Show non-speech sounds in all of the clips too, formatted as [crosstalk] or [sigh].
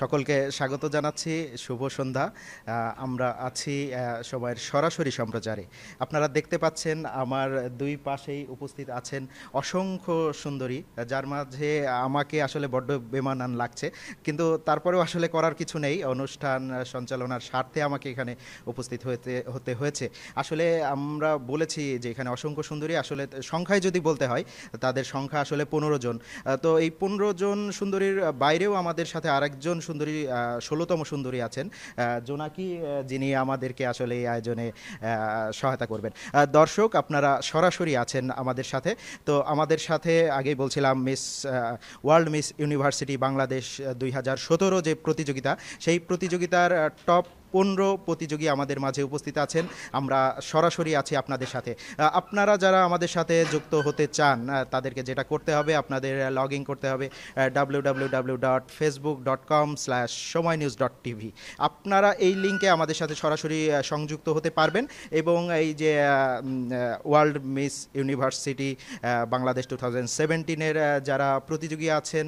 সকলকে স্বাগত জানাচ্ছি শুভ সন্ধ্যা আমরা আছি সবাইয়ের সরাসরি সম্প্রচারে আপনারা দেখতে পাচ্ছেন আমার দুই পাশেই উপস্থিত আছেন অসংখ্য সুন্দরী যার মাঝে আমাকে আসলে বড্ড বেমানান লাগছে কিন্তু তারপরেও আসলে করার কিছু নেই অনুষ্ঠান সঞ্চালনার স্বার্থে আমাকে এখানে উপস্থিত হতে হতে হয়েছে আসলে আমরা বলেছি যে এখানে অসংখ্য সুন্দরী আসলে সংখ্যায় যদি বলতে হয় তাদের সংখ্যা আসলে পনেরো জন তো এই পনেরো জন সুন্দরীর বাইরেও আমাদের সাথে আর আরেকজন সুন্দরী ষোলোতম সুন্দরী আছেন জোনাকি যিনি আমাদেরকে আসলে এই আয়োজনে সহায়তা করবেন দর্শক আপনারা সরাসরি আছেন আমাদের সাথে তো আমাদের সাথে আগেই বলছিলাম Miss World Miss University Bangladesh দুই যে প্রতিযোগিতা সেই প্রতিযোগিতার টপ পনেরো প্রতিযোগী আমাদের মাঝে উপস্থিত আছেন আমরা সরাসরি আছি আপনাদের সাথে আপনারা যারা আমাদের সাথে যুক্ত হতে চান তাদেরকে যেটা করতে হবে আপনাদের লগ ইন করতে হবে W W W dot Facebook dot com slash news dot TV আপনারা এই লিঙ্কে আমাদের সাথে সরাসরি সংযুক্ত হতে পারবেন এবং এই যে World Miss University Bangladesh two thousand সেভেন্টিনের যারা প্রতিযোগী আছেন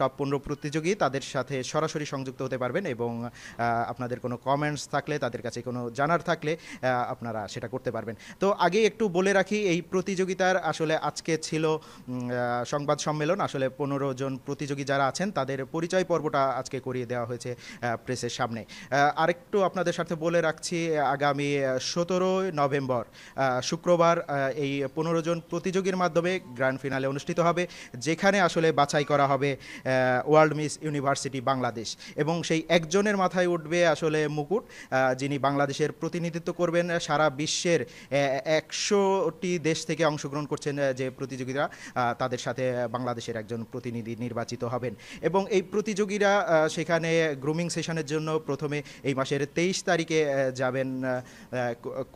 টপ পনেরো প্রতিযোগী তাদের সাথে সরাসরি সংযুক্ত হতে পারবেন এবং আপনাদের কোনো কমেন্টস থাকলে তাদের কাছে কোনো জানার থাকলে আপনারা সেটা করতে পারবেন তো আগে একটু বলে রাখি এই প্রতিযোগিতার আসলে আজকে ছিল সংবাদ সম্মেলন আসলে পনেরো জন প্রতিযোগী যারা আছেন তাদের পরিচয় পর্বটা আজকে করিয়ে দেওয়া হয়েছে প্রেসের সামনে আরেকটু আপনাদের সাথে বলে রাখছি আগামী সতেরোই নভেম্বর শুক্রবার এই পনেরো জন প্রতিযোগীর মাধ্যমে গ্র্যান্ড ফিনালে অনুষ্ঠিত হবে যেখানে আসলে বাছাই করা হবে ওয়ার্ল্ড মিস ইউনিভার্সিটি বাংলাদেশ এবং সেই একজনের মাথায় উঠবে আসলে মুকুট যিনি বাংলাদেশের প্রতিনিধিত্ব করবেন সারা বিশ্বের একশোটি দেশ থেকে অংশগ্রহণ করছেন যে প্রতিযোগীরা তাদের সাথে বাংলাদেশের একজন প্রতিনিধি নির্বাচিত হবেন এবং এই প্রতিযোগীরা সেখানে গ্রুমিং সেশনের জন্য প্রথমে এই মাসের তেইশ তারিখে যাবেন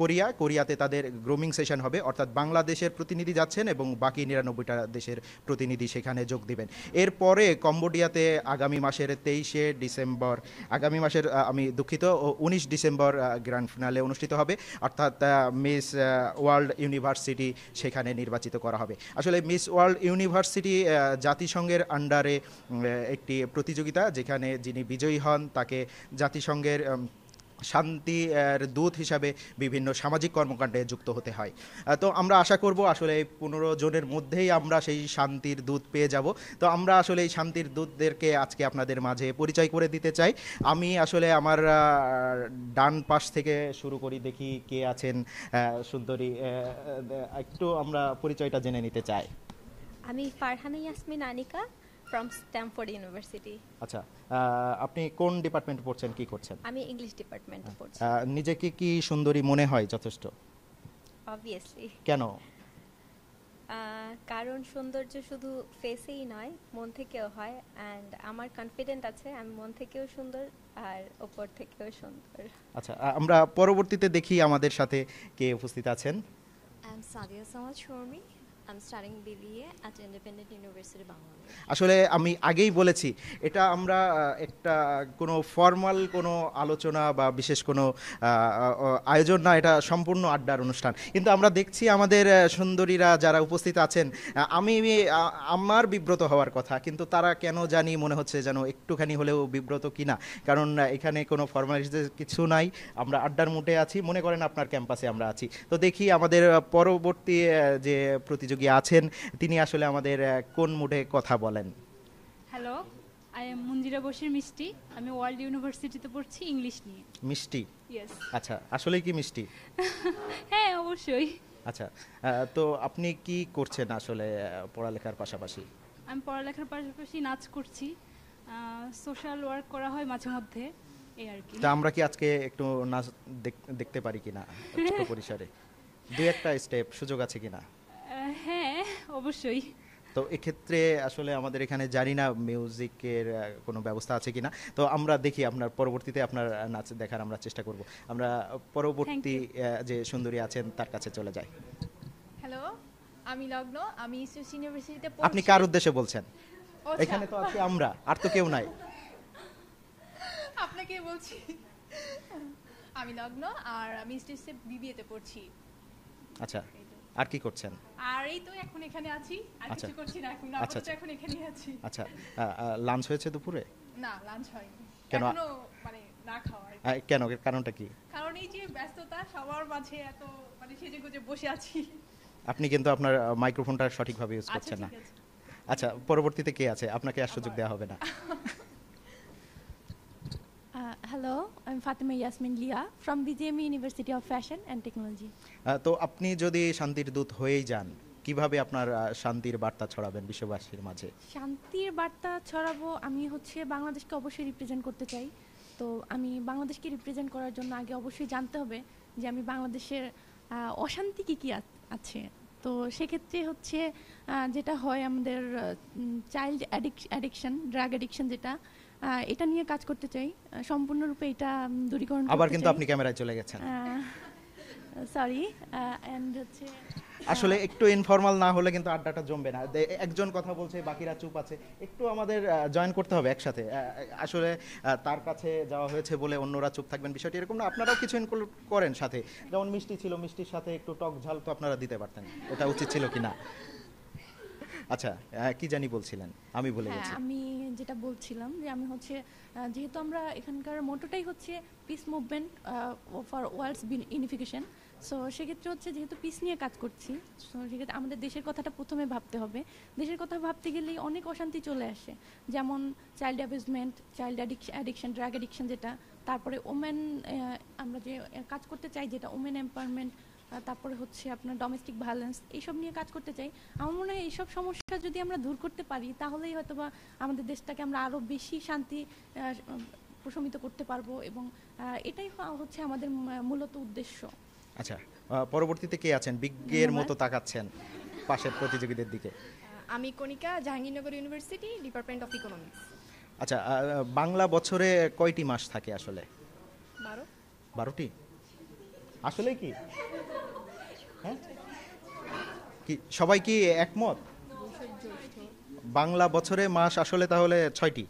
কোরিয়া কোরিয়াতে তাদের গ্রুমিং সেশন হবে অর্থাৎ বাংলাদেশের প্রতিনিধি যাচ্ছেন এবং বাকি নিরানব্বইটা দেশের প্রতিনিধি সেখানে যোগ দেবেন এরপরে কম্বোডিয়াতে আগামী মাসের তেইশে ডিসেম্বর আগামী মাসের আমি দুঃখিত উনিশ ডিসেম্বর গ্র্যান্ড ফিনালে অনুষ্ঠিত হবে অর্থাৎ মিস ওয়ার্ল্ড ইউনিভার্সিটি সেখানে নির্বাচিত করা হবে আসলে মিস ওয়ার্ল্ড ইউনিভার্সিটি জাতিসংঘের আন্ডারে একটি প্রতিযোগিতা যেখানে যিনি বিজয়ী হন তাকে জাতিসংঘের শান্তির দূত হিসাবে বিভিন্ন সামাজিক কর্মকাণ্ডে যুক্ত হতে হয় তো আমরা আশা করব আসলে এই পনেরো জনের মধ্যেই আমরা সেই শান্তির দূত পেয়ে যাব তো আমরা আসলে এই শান্তির দূতদেরকে আজকে আপনাদের মাঝে পরিচয় করে দিতে চাই আমি আসলে আমার ডান পাশ থেকে শুরু করি দেখি কে আছেন সুন্দরী একটু আমরা পরিচয়টা জেনে নিতে চাই আমি Farhana Yasmin Anika from Stamford University আচ্ছা আপনি কোন ডিপার্টমেন্টে পড়ছেন কি করছেন আমি ইংলিশ ডিপার্টমেন্টে আচ্ছা, পড়ছি নিজেকে কি সুন্দরী মনে হয় যথেষ্ট অবভিয়াসলি কেন কারণ সৌন্দর্য শুধু ফেসেই নয় মন থেকেও হয় অ্যান্ড আমার কনফিডেন্ট আছে আমি মন থেকেও সুন্দর আর ওপর থেকেও সুন্দর আচ্ছা আমরা পরবর্তীতে দেখি আমাদের সাথে কে উপস্থিত আছেন আই এম সাদিয়া সামাদ শর্মী আসলে আমি আগেই বলেছি এটা আমরা একটা কোনো ফর্মাল কোনো আলোচনা বা বিশেষ কোনো আয়োজন না এটা সম্পূর্ণ আড্ডার অনুষ্ঠান কিন্তু আমরা দেখছি আমাদের সুন্দরীরা যারা উপস্থিত আছেন আমি আমার বিব্রত হওয়ার কথা কিন্তু তারা কেন জানি মনে হচ্ছে যেন একটুখানি হলেও বিব্রত কিনা কারণ এখানে কোনো ফর্মালিটিতে কিছু নাই আমরা আড্ডার মুঠে আছি মনে করেন আপনার ক্যাম্পাসে আমরা আছি তো দেখি আমাদের পরবর্তী যে প্রতিযোগিতা সহযোগী আছেন তিনি আসলে আমাদের কোন মুডে কথা বলেন hello I am Munjira Basir Mishti আমি ওয়ার্ল্ড ইউনিভার্সিটিতে পড়ছি ইংলিশ নিয়ে মিষ্টি আচ্ছা আসলে কি মিষ্টি [laughs] হ্যাঁ অবশ্যই আচ্ছা তো আপনি কি করছেন আসলে পড়ালেখার পাশাপাশি আমি পড়ালেখার পাশাপাশি নাচ করছি সোশ্যাল ওয়ার্ক করা হয় মাঝে মধ্যে এই আর কি তা আমরা কি আজকে একটু নাচ দেখতে পারি কিনা [laughs] পরিসরে দুই একটা স্টেপ সুযোগ আছে কিনা হ্যাঁ অবশ্যই তো এক্ষেত্রে আসলে আমাদের এখানে জানি না মিউজিকের কোনো ব্যবস্থা আছে কিনা তো আমরা দেখি আপনার পরবর্তীতে আপনার নাচ দেখার আমরা চেষ্টা করব আমরা পরবর্তী যে সুন্দরী আছেন তার কাছে চলে যাই হ্যালো আমি লগ্ন আমি ইসিউস ইউনিভার্সিটিতে আপনি কার উদ্দেশ্যে বলছেন এখানে তো আছি আমরা আর তো কেউ নাই [laughs] আপনাকে বলছি আমি লগ্ন আর আমি স্টেজে বিবিএতে পড়ছি আচ্ছা আর কি করছেন আর তো এখন এখানে আছি আর আচ্ছা। কিছু করছি না এখন আচ্ছা, আপাতত আচ্ছা। এখন আছি আচ্ছা লাঞ্চ হয়েছে দুপুরে না লাঞ্চ হয়নি কেন মানে না খাওয়া কেন কারণটা কি কারণ এই যে ব্যস্ততা সবার মাঝে এত মানে সেজে গুজে বসে আছি আপনি কিন্তু আপনার মাইক্রোফোনটা সঠিকভাবে ইউজ করছেন না আচ্ছা পরবর্তীতে কে আছে আপনাকে আর সুযোগ দেওয়া হবে না হ্যালো আমি Fatema Yasmin Lia from BGME university of fashion and technology তো আপনি যদি শান্তির দূত হয়েই যান কিভাবে আপনার শান্তির বার্তা ছড়াবেন বিশ্ববাসীর মাঝে শান্তির বার্তা ছড়াবো আমি হচ্ছে বাংলাদেশকে অবশ্যই রিপ্রেজেন্ট করতে চাই তো আমি বাংলাদেশকে রিপ্রেজেন্ট করার জন্য আগে অবশ্যই জানতে হবে যে আমি বাংলাদেশের অশান্তি কী কী আছে তো সেক্ষেত্রে হচ্ছে যেটা হয় আমাদের চাইল্ড অ্যাডিকশন ড্রাগ অ্যাডিকশন যেটা এটা নিয়ে কাজ করতে চাই সম্পূর্ণরূপে এটা দূরীকরণ আবার কিন্তু আপনি ক্যামেরায় চলে গেছেন সরি অ্যান্ড হচ্ছে আসলে হ্যাঁ। একটু ইনফর্মাল না হলে কিন্তু আড্ডাটা জমবে না একজন কথা বলছে বাকিরা চুপ আছে একটু আমাদের জয়েন করতে হবে একসাথে আসলে তার কাছে যাওয়া হয়েছে বলে অন্যরা চুপ থাকবেন বিষয়টি এরকম না আপনারাও কিছু ইনক্লুড করেন সাথে যেমন মিষ্টি ছিল মিষ্টির সাথে একটু টক ঝাল তো আপনারা দিতে পারতেন এটা উচিত ছিল কি না আচ্ছা কি জানি বলছিলেন আমি বলে গেছি হ্যাঁ, আমি যেটা বলছিলাম যে আমি হচ্ছে যেহেতু আমরা এখানকার মোটোটাই হচ্ছে peace movement for world's unification so সেক্ষেত্রে হচ্ছে যেহেতু পিস নিয়ে কাজ করছি সো সেক্ষেত্রে আমাদের দেশের কথাটা প্রথমে ভাবতে হবে দেশের কথা ভাবতে গেলেই অনেক অশান্তি চলে আসে যেমন child abusement child addiction drug addiction যেটা তারপরে ওমেন আমরা যে কাজ করতে চাই যেটা ওমেন এম্পাওয়ারমেন্ট তারপরে হচ্ছে আপনার ডোমেস্টিক ভায়োলেন্স এইসব নিয়ে কাজ করতে চাই আমার মনে হয় এইসব সমস্যা যদি আমরা দূর করতে পারি তাহলেই হয়তোবা আমাদের দেশটাকে আমরা আরও বেশি শান্তি প্রশমিত করতে পারবো এবং এটাই হচ্ছে আমাদের মূলত উদ্দেশ্য আচ্ছা পরবর্তীতে কে আছেন বিজ্ঞের মতো তাকাচ্ছেন পাশের প্রতিযোগীদের দিকে আমি Konika Jahangirnagar university department of economics আচ্ছা বাংলা বছরে কয়টি মাস থাকে আসলে বারো বারোটি আসলে কি হ্যাঁ কি সবাই কি একমত বাংলা বছরে মাস আসলে তাহলে ছয়টি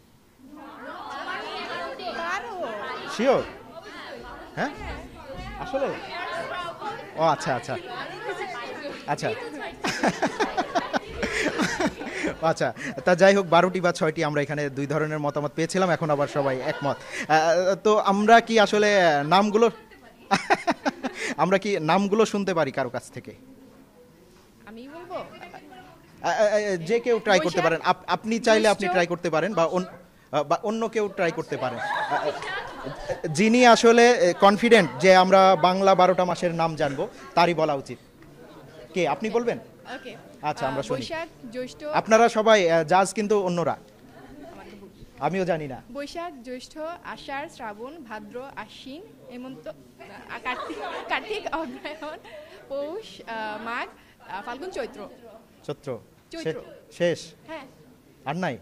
শিওর হ্যাঁ আসলে ও আচ্ছা আচ্ছা আচ্ছা আচ্ছা তা যাই হোক বারোটি বা ছয়টি আমরা এখানে দুই ধরনের মতামত পেয়েছিলাম এখন আবার সবাই একমত তো আমরা কি আসলে নামগুলো [laughs] আমরা কি নামগুলো শুনতে পারি কারো কাছ থেকে আমি বলবো যে কেউ ট্রাই করতে পারেন আপনি চাইলে আপনি ট্রাই করতে পারেন বা অন্য কেউ ট্রাই করতে পারেন যিনি আসলে কনফিডেন্ট যে আমরা বাংলা বারোটা মাসের নাম জানবো তারই বলা উচিত কে আপনি বলবেন আচ্ছা আমরা শুনি আপনারা সবাই জাজ কিন্তু অন্যরা আমিও জানি না বৈশাখ জ্যৈষ্ঠ আষাঢ় শ্রাবণ ভাদ্র আশ্বিন হেমন্ত কার্তিক অগ্রায়ণ পৌষ মাঘ ফাল্গুন চৈত্র চৈত্র শেষ হ্যাঁ আর নাই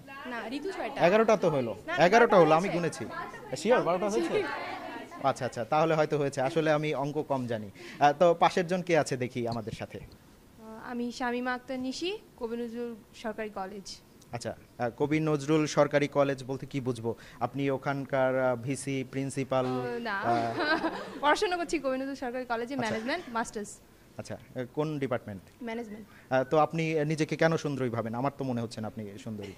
এগারোটা তো হলো এগারোটা হলো আমি গুনেছি শিওর বারোটা হয়েছে আচ্ছা আচ্ছা তাহলে হয়তো হয়েছে আসলে আমি অঙ্ক কম জানি তো পাশের জন কে আছে দেখি আমাদের সাথে আমি শামিমা আক্তার নিশি কবি নজরুল সরকারি কলেজ আচ্ছা কবি নজরুল সরকারি কলেজ বলতে কি বুঝবো আপনি ওখানকার ভিসি প্রিন্সিপাল না [laughs] পড়াশোনা করছি কবি নজরুল সরকারি কলেজে ম্যানেজমেন্ট মাস্টার্স আচ্ছা কোন ডিপার্টমেন্ট ম্যানেজমেন্ট তো আপনি নিজেকে কেন সুন্দরী ভাবেন আমার তো মনে হচ্ছে না আপনি সুন্দরী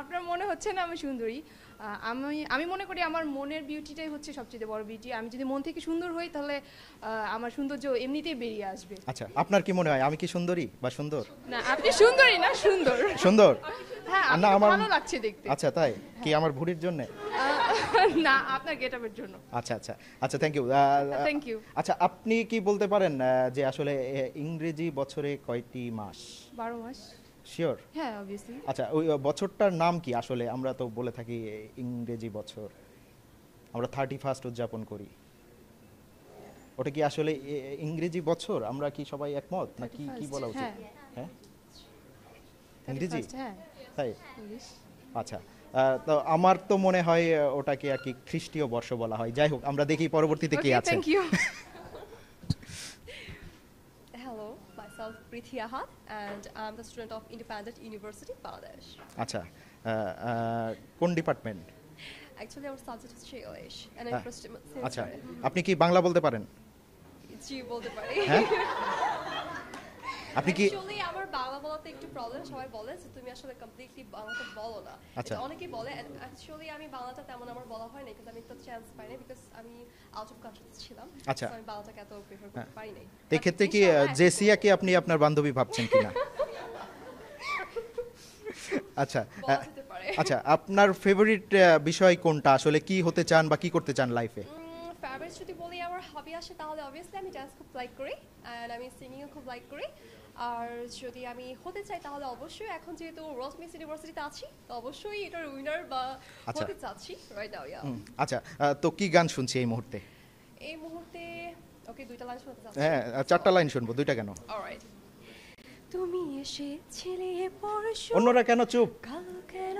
আপনার মনে হচ্ছে না আমি সুন্দরী আমি আমি মনে করি আমার মনের বিউটিটাই হচ্ছে সবচেয়ে বড় বিউটি আমি যদি মন থেকে সুন্দর হই তাহলে আমার সৌন্দর্য এমনিতেই বেরিয়ে আসবে আচ্ছা আপনার কি মনে হয় আমি কি সুন্দরী বা সুন্দর না আপনি সুন্দরী না সুন্দর সুন্দর হ্যাঁ না আমার ভালো লাগছে দেখতে আচ্ছা তাই হ্যাঁ। কি আমার ভুঁড়ির জন্য না আপনার গেটআপের জন্য আচ্ছা আচ্ছা আচ্ছা থ্যাংক ইউ থ্যাংক ইউ আচ্ছা আপনি কি বলতে পারেন যে আসলে ইংরেজি বছরে কয়টি মাস 12 মাস শিওর হ্যাঁ অবভিয়াসলি আচ্ছা ওই বছরটার নাম কি আসলে আমরা তো বলে থাকি ইংরেজি বছর আমরা থার্টি ফার্স্ট উদযাপন করি ওটা কি আসলে ইংরেজি বছর আমরা কি সবাই একমত না কি কি বলা উচিত হ্যাঁ, হ্যাঁ? ইংরেজি হ্যাঁ। তাই আচ্ছা তো আমার তো মনে হয় ওটাকে আর কি খ্রিস্টীয় বর্ষ বলা হয় যাই হোক আমরা দেখি পরবর্তীতে কি আছে thank you [laughs] myself Prithi Ahad, and I'm the student of Independent University, Bangladesh. Acha. uh, কোন department? Actually, our subject is English, and I'm ah. interested. আচ্ছা আপনি কি Bangla বলতে পারেন জি বলতে পারি আপনি কি আমার বাংলা একটু প্রবলেম সবাই বলে যে তুমি আসলে কমপ্লিটলি বাংলাতে বলো না আচ্ছা। অনেকেই বলে অ্যাকচুয়ালি আমি বাংলাটা তেমন আমার বলা হয় না কিন্তু আমি তো চান্স পাই না বিকজ আমি আউট অফ ছিলাম আচ্ছা আমি বাংলাটাকে এত প্রেফার করতে হ্যাঁ। পারি এই ক্ষেত্রে কি জেসিয়া কি আপনি আপনার বান্ধবী ভাবছেন কিনা [laughs] আচ্ছা আচ্ছা আপনার ফেভারিট বিষয় কোনটা আসলে কি হতে চান বা কি করতে চান লাইফে ফেভারিট যদি বলি আমার হবি আসে তাহলে অবভিয়াসলি আমি ডান্স খুব লাইক করি আর আমি সিঙ্গিং খুব লাইক করি আর যদি আমি হতে চাই তাহলে অবশ্যই এখন যেহেতু রস মিস ইউনিভার্সিটিতে আছি তো অবশ্যই এটার উইনার বা আচ্ছা। হতে চাচ্ছি রাইট নাও ইয়া আচ্ছা তো কি গান শুনছি এই মুহূর্তে এই মুহূর্তে ওকে দুইটা লাইন শুনতে চাচ্ছি হ্যাঁ চারটা লাইন শুনবো দুইটা কেন অলরাইট তুমি এসে ছেলে পড়ছো অন্যরা কেন চুপ কাল কেন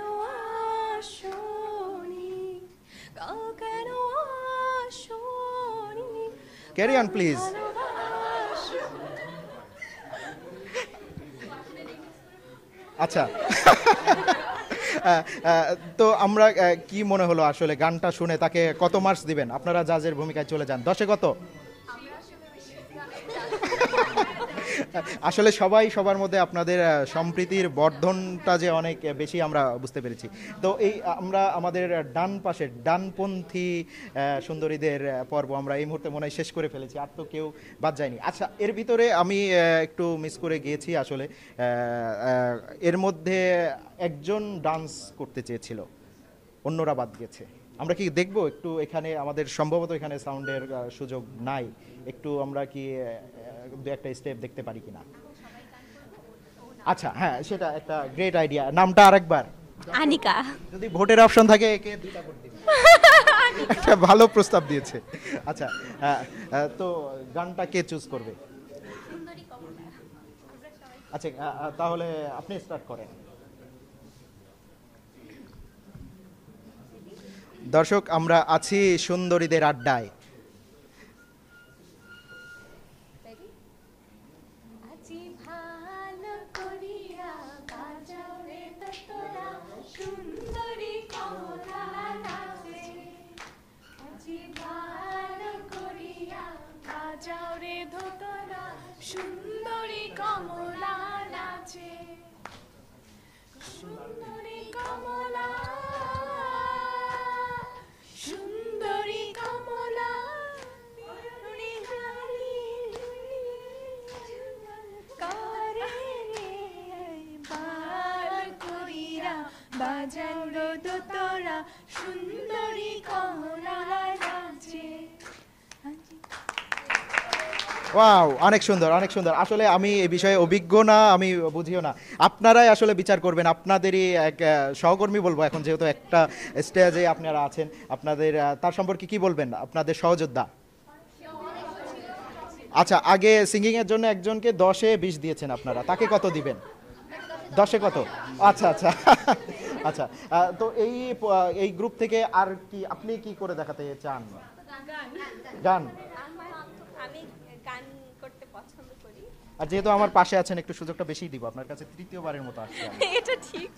আসনি কাল কেন আসনি ক্যারি অন প্লিজ আচ্ছা তো আমরা কি মনে হলো আসলে গানটা শুনে তাকে কত মার্কস দিবেন আপনারা জাজের ভূমিকায় চলে যান দশে কত আসলে সবাই সবার মধ্যে আপনাদের সম্প্রীতির বর্ধনটা যে অনেক বেশি আমরা বুঝতে পেরেছি তো এই আমরা আমাদের ডান পাশে ডানপন্থী সুন্দরীদের পর্ব আমরা এই মুহূর্তে মনে হয় শেষ করে ফেলেছি আর তো কেউ বাদ যায়নি আচ্ছা এর ভিতরে আমি একটু মিস করে গিয়েছি আসলে এর মধ্যে একজন ডান্স করতে চেয়েছিল অন্যরা বাদ গেছে আমরা কি দেখব একটু এখানে আমাদের সম্ভবত এখানে সাউন্ডের সুযোগ নাই একটু আমরা কি দু একটা স্টেপ দেখতে পারি কিনা আচ্ছা হ্যাঁ সেটা একটা গ্রেট আইডিয়া নামটা আরেকবার আনিকা যদি ভোটের অপশন থাকে একে দুইটা ভোট দিন একটা ভালো প্রস্তাব দিয়েছে আচ্ছা তো গানটা কে চুজ করবে আচ্ছা তাহলে আপনি স্টার্ট করেন দর্শক আমরা আছি সুন্দরীদের আড্ডায় সুন্দরী কমলা নাচে সুন্দর দোতরা সুন্দরী ওয়াও অনেক সুন্দর অনেক সুন্দর আসলে আমি এই বিষয়ে অভিজ্ঞ না আমি বুঝিও না আপনারাই আসলে বিচার করবেন আপনাদেরই এক সহকর্মী বলবো এখন যেহেতু একটা স্টেজে আপনারা আছেন আপনাদের তার সম্পর্কে কি বলবেন আপনাদের সহযোদ্ধা আচ্ছা আগে সিঙ্গিংয়ের জন্য একজনকে দশে বিশ দিয়েছেন আপনারা তাকে কত দিবেন দশে কত আচ্ছা আচ্ছা আচ্ছা তো এই এই গ্রুপ থেকে আর কি আপনি কি করে দেখাতে চান গান করতে আর যেহেতু আমার পাশে আছেন একটু সুযোগটা বেশিই দিব আপনার কাছে তৃতীয়বারের মতো আসছে এটা ঠিক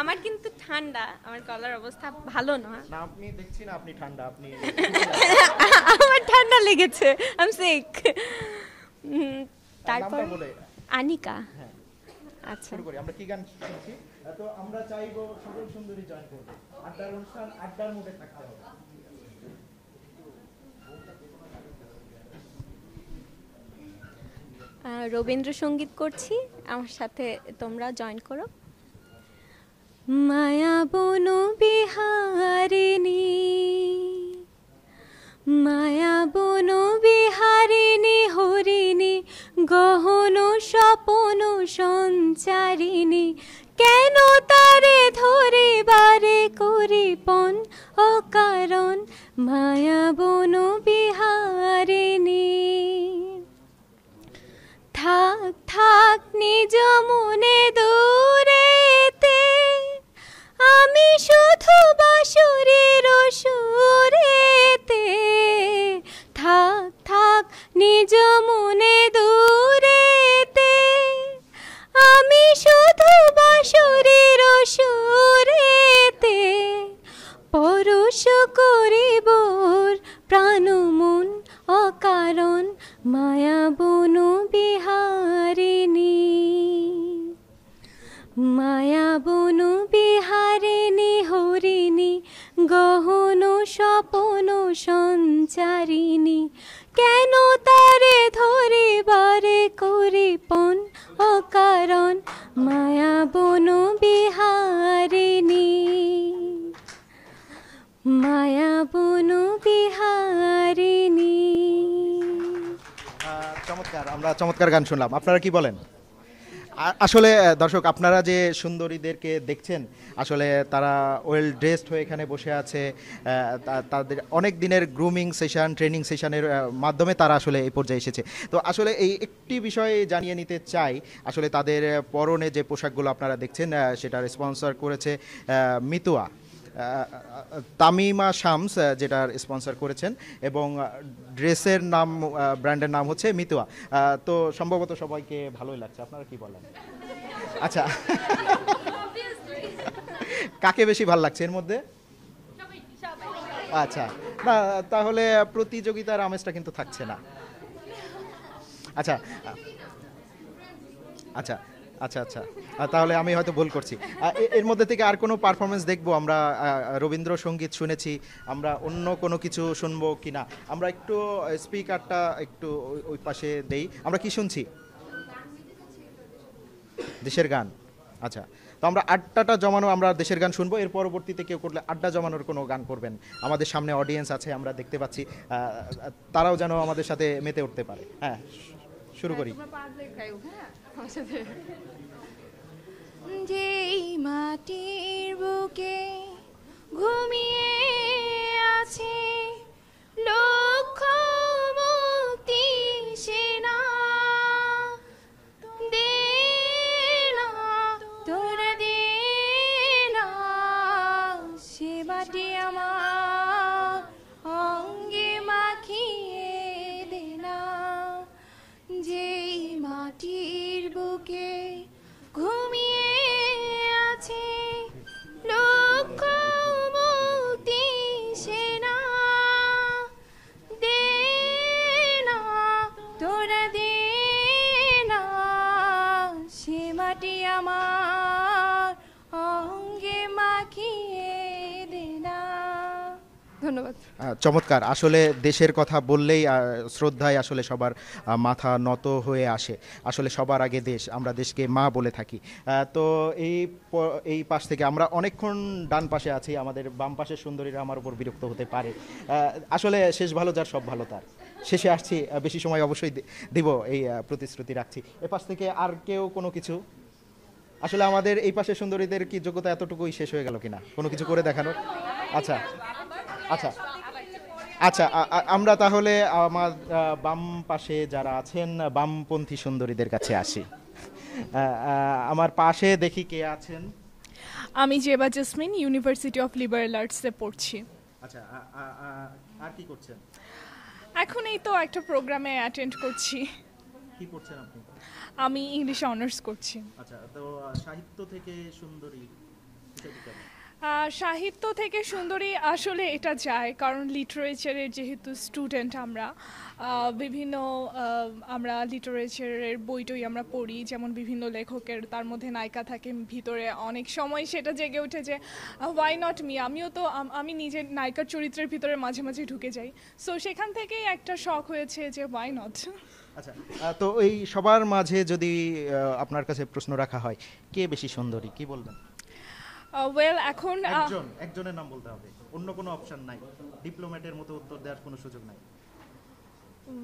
আমার কিন্তু ঠান্ডা আমার গলার অবস্থা ভালো না না আপনি দেখছি না আপনি ঠান্ডা আপনি আমার ঠান্ডা লেগেছে আই এম সিক তারপর আনিকা আচ্ছা। শুরু করি আমরা কি গান শুনছি তো আমরা চাইবো সকল সুন্দরী জয়েন করবে আড্ডার অনুষ্ঠান আড্ডার মুখে থাকতে হবে রবীন্দ্রসঙ্গীত করছি আমার সাথে তোমরা জয়েন করো মায়া বন বিহারিণী মায়া বন বিহারিণী হরিণী গহন স্বপন সঞ্চারিণী কেন তারে ধরে বারে করি পন অকারণ মায়া বন বিহারিণী থাক থাক নিজ মনে দূরে আমি শুধু বাসুরের সুরেতে থাক থাক নিজ মনে দূর চমৎকার গান শুনলাম আপনারা কি বলেন আসলে দর্শক আপনারা যে সুন্দরীদেরকে দেখছেন আসলে তারা ওয়েল ড্রেসড হয়ে এখানে বসে আছে তাদের অনেক দিনের গ্রুমিং সেশন ট্রেনিং সেশনের মাধ্যমে তারা আসলে এই পর্যায়ে এসেছে তো আসলে এই একটি বিষয় জানিয়ে নিতে চাই আসলে তাদের পরনে যে পোশাকগুলো আপনারা দেখছেন সেটা স্পন্সর করেছে মিতুয়া তামিমা শামস যেটার স্পন্সর করেছেন এবং ড্রেসের নাম ব্র্যান্ডের নাম হচ্ছে মিতুয়া তো সম্ভবত সবাইকে ভালোই লাগছে আপনারা কি বলেন আচ্ছা কাকে বেশি ভালো লাগছে এর মধ্যে আচ্ছা না তাহলে প্রতিযোগিতার আমেজটা কিন্তু থাকছে না আচ্ছা আচ্ছা আচ্ছা আচ্ছা তাহলে আমি হয়তো ভুল করছি এর মধ্যে থেকে আর কোনো পারফরমেন্স দেখব আমরা রবীন্দ্রসঙ্গীত শুনেছি আমরা অন্য কোনো কিছু শুনবো কি না আমরা একটু স্পিকারটা একটু ওই পাশে দেই আমরা কি শুনছি দেশের গান আচ্ছা তো আমরা আড্ডাটা জমানো আমরা দেশের গান শুনবো এর পরবর্তীতে কেউ করলে আড্ডা জমানোর কোনো গান করবেন আমাদের সামনে অডিয়েন্স আছে আমরা দেখতে পাচ্ছি তারাও যেন আমাদের সাথে মেতে উঠতে পারে হ্যাঁ শুরু করি হ্যাঁ, হ্যাঁ? যেই মাটির বুকে ঘুমিয়ে আছে লক্ষ্য ধন্যবাদ চমৎকার আসলে দেশের কথা বললেই শ্রদ্ধায় আসলে সবার মাথা নত হয়ে আসে আসলে সবার আগে দেশ আমরা দেশকে মা বলে থাকি তো এই এই পাশ থেকে আমরা অনেকক্ষণ ডান পাশে আছি আমাদের বাম পাশের সুন্দরীরা আমার উপর বিরক্ত হতে পারে আসলে শেষ ভালো যার সব ভালো তার শেষে আসছি বেশি সময় অবশ্যই দিব এই প্রতিশ্রুতি রাখছি এ পাশ থেকে আর কেউ কোনো কিছু আসলে আমাদের এই পাশে সুন্দরীদের কি যোগ্যতা এতটুকুই শেষ হয়ে গেল কিনা কোনো কিছু করে দেখানোর আচ্ছা আচ্ছা আচ্ছা আমরা তাহলে আমার বাম পাশে যারা আছেন বামপন্থী সুন্দরীদের কাছে আসি আমার পাশে দেখি কে আছেন আমি Zeba Jasmin university of liberal আর্টসে পড়ছি আচ্ছা আর কি করছেন এখন এই তো একটা প্রোগ্রামে অ্যাটেন্ড করছি কি করছেন আপনি আমি ইংলিশে অনার্স করছি আচ্ছা তো সাহিত্য থেকে সুন্দরী সাহিত্য থেকে সুন্দরী আসলে এটা যায় কারণ লিটারেচারের যেহেতু স্টুডেন্ট আমরা বিভিন্ন আমরা লিটারেচারের বইটই আমরা পড়ি যেমন বিভিন্ন লেখকের তার মধ্যে নায়িকা থাকে ভিতরে অনেক সময় সেটা জেগে ওঠে যে ওয়াই নট মি আমিও তো আমি নিজের নায়িকার চরিত্রের ভিতরে মাঝে মাঝে ঢুকে যাই সো সেখান থেকেই একটা শখ হয়েছে যে ওয়াই নট আচ্ছা তো এই সবার মাঝে যদি আপনার কাছে প্রশ্ন রাখা হয় কে বেশি সুন্দরী কি বলবেন ওয়েল uh, এখন uh, একজন একজনের নাম বলতে হবে অন্য কোনো অপশন নাই ডিপ্লোম্যাটের মতো উত্তর দেওয়ার কোনো সুযোগ নাই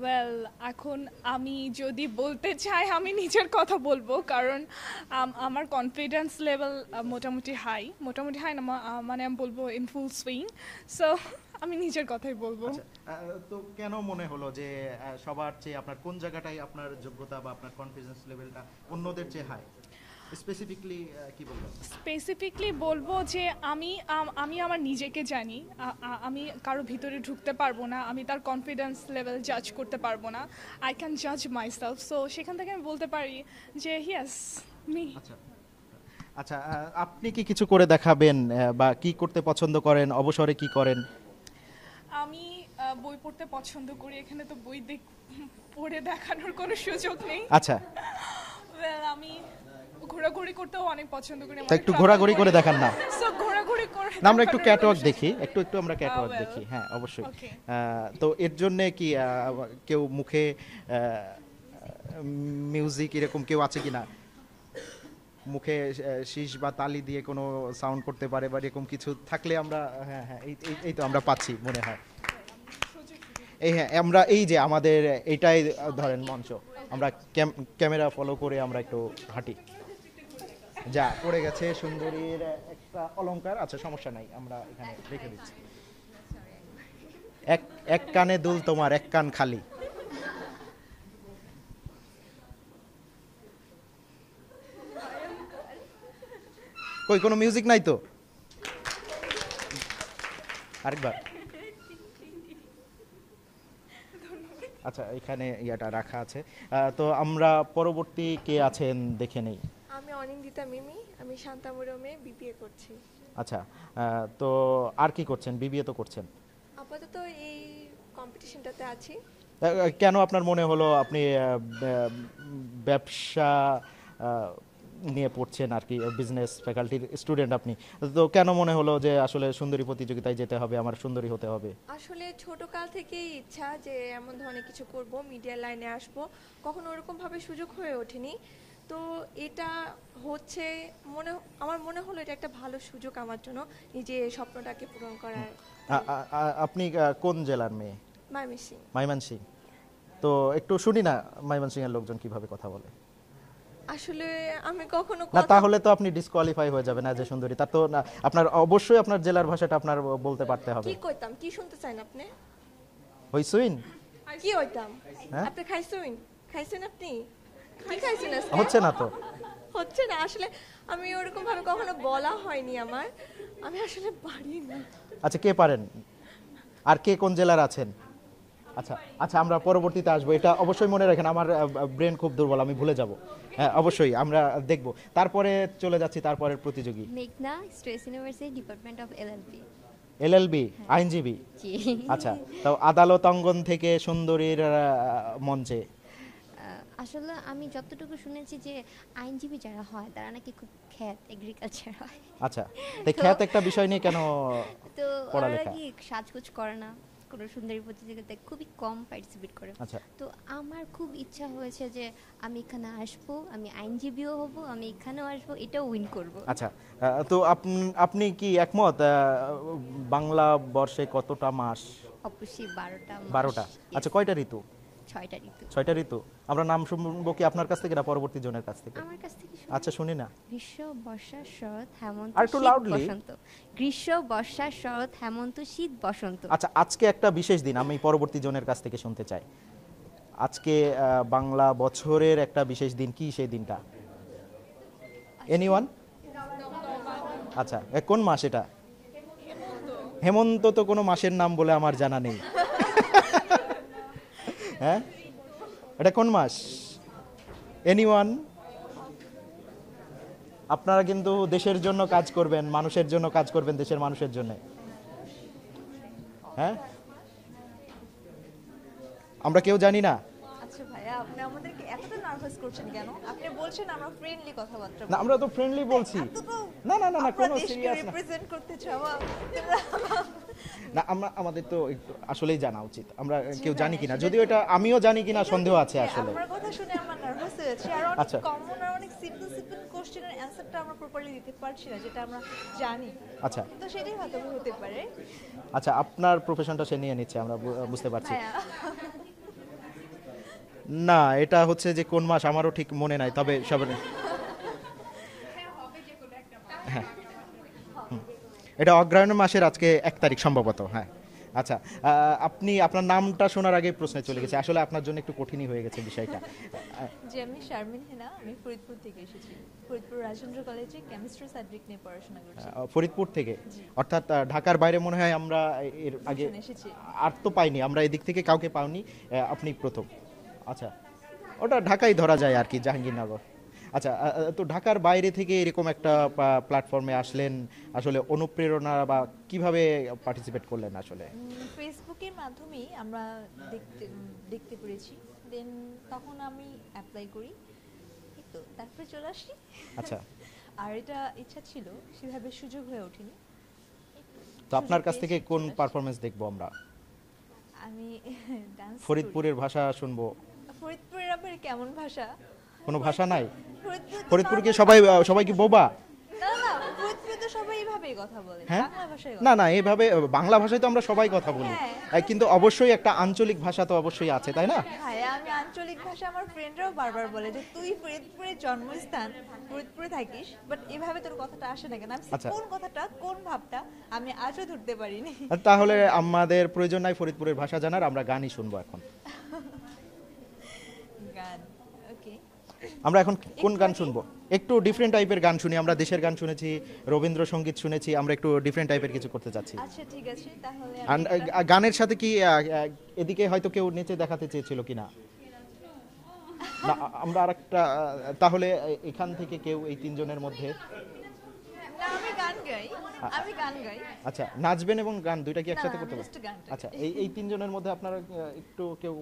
ওয়েল এখন আমি যদি বলতে চাই আমি নিজের কথা বলবো কারণ আমার কনফিডেন্স লেভেল মোটামুটি হাই মোটামুটি হাই না মানে আমি বলবো ইন ফুল সুইং সো আমি নিজের কথাই বলবো আচ্ছা, তো কেন মনে হলো যে সবার চেয়ে আপনার কোন জায়গাটাই আপনার যোগ্যতা বা আপনার কনফিডেন্স লেভেলটা অন্যদের চেয়ে হাই স্পেসিফিকলি uh, কি বলবো বলবো যে আমি আমি আমার নিজেকে জানি আমি কারো ভিতরে ঢুকতে পারবো না আমি তার কনফিডেন্স লেভেল জাজ করতে পারবো না আই ক্যান জাজ মাইসেলফ সো সেখান থেকে আমি বলতে পারি যে ইয়েস মি আচ্ছা আচ্ছা আপনি কি কিছু করে দেখাবেন বা কি করতে পছন্দ করেন অবসরে কি করেন আমি বই পড়তে পছন্দ করি এখানে তো বই পড়ে দেখানোর কোনো সুযোগ নেই আচ্ছা আমি ঘোরাঘুরি করতেও অনেক পছন্দ করি তো একটু ঘোরাঘুরি করে দেখান না ঘোরাঘুরি করে না আমরা একটু ক্যাটওয়াক দেখি একটু একটু আমরা ক্যাটওয়াক ah, দেখি হ্যাঁ অবশ্যই তো এর জন্য কি কেউ মুখে মিউজিক এরকম কেউ আছে কিনা মুখে শীষ বা তালি দিয়ে কোনো সাউন্ড করতে পারে বা এরকম কিছু থাকলে আমরা হ্যাঁ হ্যাঁ এই তো আমরা পাচ্ছি মনে হয় এই হ্যাঁ আমরা এই যে আমাদের এইটাই ধরেন মঞ্চ আমরা ক্যামেরা ফলো করে আমরা একটু হাঁটি যা পড়ে গেছে সুন্দরীর একটা অলঙ্কার আচ্ছা সমস্যা নাই আমরা এখানে রেখে দিচ্ছি এক এক কানে দুল তোমার এক কান খালি কই কোনো মিউজিক নাই তো আরেকবার আচ্ছা এখানে ইয়াটা রাখা আছে তো আমরা পরবর্তী কে আছেন দেখে নেই অনিন্দিতা মিমি আমি শান্তামুরমে বিবিএ করছি আচ্ছা তো আর কি করছেন বিবিএ তো করছেন আপাতত এই কম্পিটিশনটাতে আছি কেন আপনার মনে হলো আপনি ব্যবসা নিয়ে পড়ছেন আর কি বিজনেস ফ্যাকাল্টির স্টুডেন্ট আপনি তো কেন মনে হলো যে আসলে সুন্দরী প্রতিযোগিতায় যেতে হবে আমার সুন্দরী হতে হবে আসলে ছোট কাল থেকেই ইচ্ছা যে এমন ধরনের কিছু করব মিডিয়া লাইনে আসব কখনো ওরকম ভাবে সুযোগ হয়ে ওঠেনি তো এটা হচ্ছে মনে আমার মনে হলো এটা একটা ভালো সুযোগ আমার জন্য নিজে স্বপ্নটাকে পূরণ করার আপনি কোন জেলার মেয়ে ময়মনসিং ময়মনসিং তো একটু শুনি না ময়মনসিং এর লোকজন কিভাবে কথা বলে আসলে আমি কখনো না তাহলে তো আপনি ডিসকোয়ালিফাই হয়ে যাবেন অ্যাজ সুন্দরী তার তো না আপনার অবশ্যই আপনার জেলার ভাষাটা আপনার বলতে পারতে হবে কি কইতাম কি শুনতে চান আপনি হইছুইন কি হইতাম হ্যাঁ? আপনি খাইছুইন খাইছেন আপনি হচ্ছে না তো হচ্ছে না আসলে আমি ওরকম ভাবে কখনো বলা হয়নি আমার আমি আসলে পারি না আচ্ছা কে পারেন আর কে কোন জেলার আছেন আচ্ছা আচ্ছা আমরা পরবর্তীতে আসবো এটা অবশ্যই মনে রাখেন আমার ব্রেন খুব দুর্বল আমি ভুলে যাব হ্যাঁ অবশ্যই আমরা দেখব তারপরে চলে যাচ্ছি তারপরের প্রতিযোগী মেঘনা stress university department of LLB LLB হ্যাঁ। আইনজীবী আচ্ছা তো আদালত অঙ্গন থেকে সুন্দরীর মঞ্চে আসলে আমি যতটুকু শুনেছি যে আইনজীবী যারা হয় তারা নাকি খুব খ্যাত এগ্রিকালচার হয় আচ্ছা তাই খ্যাত একটা বিষয় নিয়ে কেন তো ওরা কি সাজগোজ করে না কোন সুন্দরী প্রতিযোগিতাতে খুবই কম পার্টিসিপেট করে আচ্ছা। তো আমার খুব ইচ্ছা হয়েছে যে আমি এখানে আসবো আমি আইনজীবীও হব আমি এখানেও আসবো এটাও উইন করব আচ্ছা তো আপনি কি একমত বাংলা বর্ষে কতটা মাস অবশ্যই বারোটা বারোটা আচ্ছা কয়টা ঋতু ছয়টা ঋতু ছয়টা ঋতু আমরা নাম শুনবো কি আপনার কাছ থেকে না পরবর্তী জনের কাছ থেকে আমার কাছ থেকে আচ্ছা শুনি না গ্রীষ্ম বর্ষা শরৎ হেমন্ত আর একটু লাউডলি বসন্ত গ্রীষ্ম বর্ষা শরৎ হেমন্ত শীত বসন্ত আচ্ছা আজকে একটা বিশেষ দিন আমি পরবর্তী জনের কাছ থেকে শুনতে চাই আজকে বাংলা বছরের একটা বিশেষ দিন কি সেই দিনটা এনিওয়ান আচ্ছা কোন মাস এটা হেমন্ত তো কোনো মাসের নাম বলে আমার জানা নেই হ্যাঁ এটা কোন মাস এনিওয়ান আপনারা কিন্তু দেশের জন্য কাজ করবেন মানুষের জন্য কাজ করবেন দেশের মানুষের জন্য হ্যাঁ আমরা কেউ জানি না আচ্ছা ভাইয়া আপনি করছেন কেন আপনি বলছেন আমরা ফ্রেন্ডলি কথাবার্তা না আমরা তো ফ্রেন্ডলি বলছি না না না না কোনো সিরিয়াস না রিপ্রেজেন্ট করতে চাওয়া না আমরা আমাদের তো একটু আসলেই জানা উচিত আমরা কেউ জানি কিনা যদিও এটা আমিও জানি কিনা সন্দেহ আছে আসলে আমার কথা শুনে আমার নার্ভাস আর অনেক কমন আচ্ছা। আর অনেক সিম্পল সিম্পল কোশ্চেনের অ্যানসারটা আমরা প্রপারলি দিতে পারছি না যেটা আমরা জানি আচ্ছা তো সেটাই হয়তো হতে পারে আচ্ছা আপনার প্রফেশনটা সে নিয়ে নিচ্ছে আমরা বুঝতে পারছি না এটা হচ্ছে যে কোন মাস আমারও ঠিক মনে নাই তবে সব হ্যাঁ এটা অগ্রায়ণ মাসের আজকে এক তারিখ সম্ভবত হ্যাঁ আচ্ছা আপনি আপনার নামটা শোনার আগে প্রশ্নে চলে গেছে আসলে আপনার জন্য একটু কঠিনই হয়ে গেছে বিষয়টা জি আমি শারমিন হেনা আমি ফরিদপুর থেকে এসেছি ফরিদপুর রাজেন্দ্র কলেজে কেমিস্ট্রি সাবজেক্ট নিয়ে পড়াশোনা করছি ফরিদপুর থেকে অর্থাৎ ঢাকার বাইরে মনে হয় আমরা এর আগে আর তো পাইনি আমরা এদিক থেকে কাউকে পাইনি আপনি প্রথম আচ্ছা ওটা ঢাকাই ধরা যায় আর কি জাহাঙ্গীরনগর আচ্ছা তো ঢাকার বাইরে থেকে এরকম একটা প্ল্যাটফর্মে আসলেন আসলে অনুপ্রেরণা বা কিভাবে পার্টিসিপেট করলেন আসলে ফেসবুকের মাধ্যমেই আমরা দেখতে দেখতে পেরেছি দেন তখন আমি অ্যাপ্লাই করি তো তারপরে চলে আসি আচ্ছা [laughs] আর এটা ইচ্ছা ছিল সেভাবে সুযোগ হয়ে ওঠেনি তো আপনার কাছ থেকে কোন পারফরমেন্স দেখব আমরা আমি [laughs] ফরিদপুরের ভাষা শুনবো ফরিদপুরের আবার কেমন ভাষা কোনো ভাষা নাই ফরিদপুর কি সবাই সবাই কি বোবা না না হ্যাঁ? এইভাবে বাংলা ভাষায় তো আমরা সবাই কথা বলি হ্যাঁ। কিন্তু অবশ্যই একটা আঞ্চলিক ভাষা তো অবশ্যই আছে তাই না আমি আঞ্চলিক ভাষা আমার ফ্রেন্ডরাও বারবার বলে যে তুই ফরিদপুরে জন্মস্থান ফরিদপুরে থাকিস বাট এভাবে তোর কথাটা আসে না কেন আচ্ছা। কোন কথাটা কোন ভাবটা আমি আজও ধরতে পারিনি তাহলে আমাদের প্রয়োজন নাই ফরিদপুরের ভাষা জানার আমরা গানই শুনবো এখন আমরা এখন কোন গান শুনবো একটু ডিফারেন্ট টাইপের গান শুনি আমরা দেশের গান শুনেছি রবীন্দ্রসঙ্গীত শুনেছি আমরা একটু ডিফারেন্ট টাইপের কিছু করতে চাচ্ছি আচ্ছা ঠিক আছে তাহলে গানের সাথে কি এদিকে হয়তো কেউ নেচে দেখাতে চেয়েছিল কিনা না আমরা আরেকটা তাহলে এখান থেকে কেউ এই তিনজনের মধ্যে আচ্ছা নাচবেন এবং গান দুইটা কি একসাথে করতে পারবেন আচ্ছা এই এই তিনজনের মধ্যে আপনারা একটু কেউ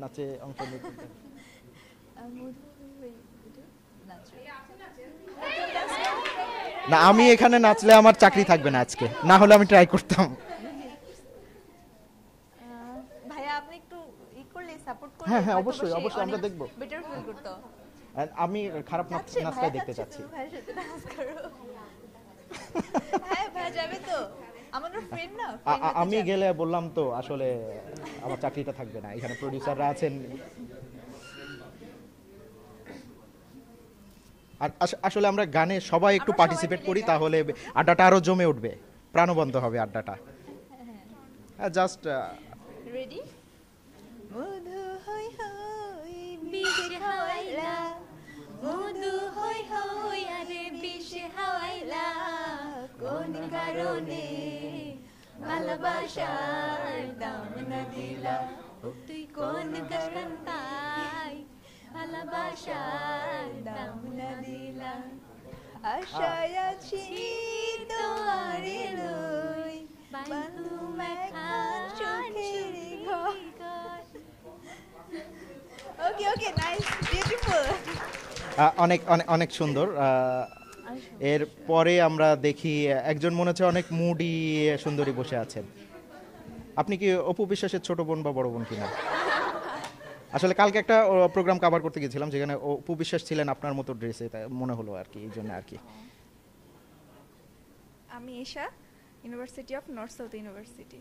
নাচে অংশ নিতে না আমি এখানে নাচলে আমার চাকরি থাকবে না আজকে না হলে আমি ট্রাই করতাম হ্যাঁ হ্যাঁ অবশ্যই অবশ্যই আমরা দেখব আমি খারাপ নাচটা দেখতে চাচ্ছি হ্যাঁ, আমি গেলে বললাম তো আসলে আমার চাকরিটা থাকবে না এখানে প্রডিউসাররা আছেন আর আসলে আমরা গানে সবাই একটু পার্টিসিপেট করি তাহলে আড্ডাটা আরও জমে উঠবে প্রাণবন্ত হবে আড্ডাটা হ্যাঁ জাস্ট হ্যাঁ, রেডি মধু হই হই বিষ হাওয়াইলা মধু হই হই আরে বিষ হাওয়াইলা কোন কারণে ভালোবাসার দাম না দিলা তুই কোন কারণ পাই অনেক অনেক অনেক সুন্দর এর পরে আমরা দেখি একজন মনে হচ্ছে অনেক মুডি সুন্দরী বসে আছেন আপনি কি অপু বিশ্বাসের ছোট বোন বা বড় বোন কিনা আসলে কালকে একটা প্রোগ্রাম কভার করতে গিয়েছিলাম যেখানে অপু বিশ্বাস ছিলেন আপনার মতো ড্রেসে মনে হলো আর কি এই জন্য আর কি আমি Esha university of north south university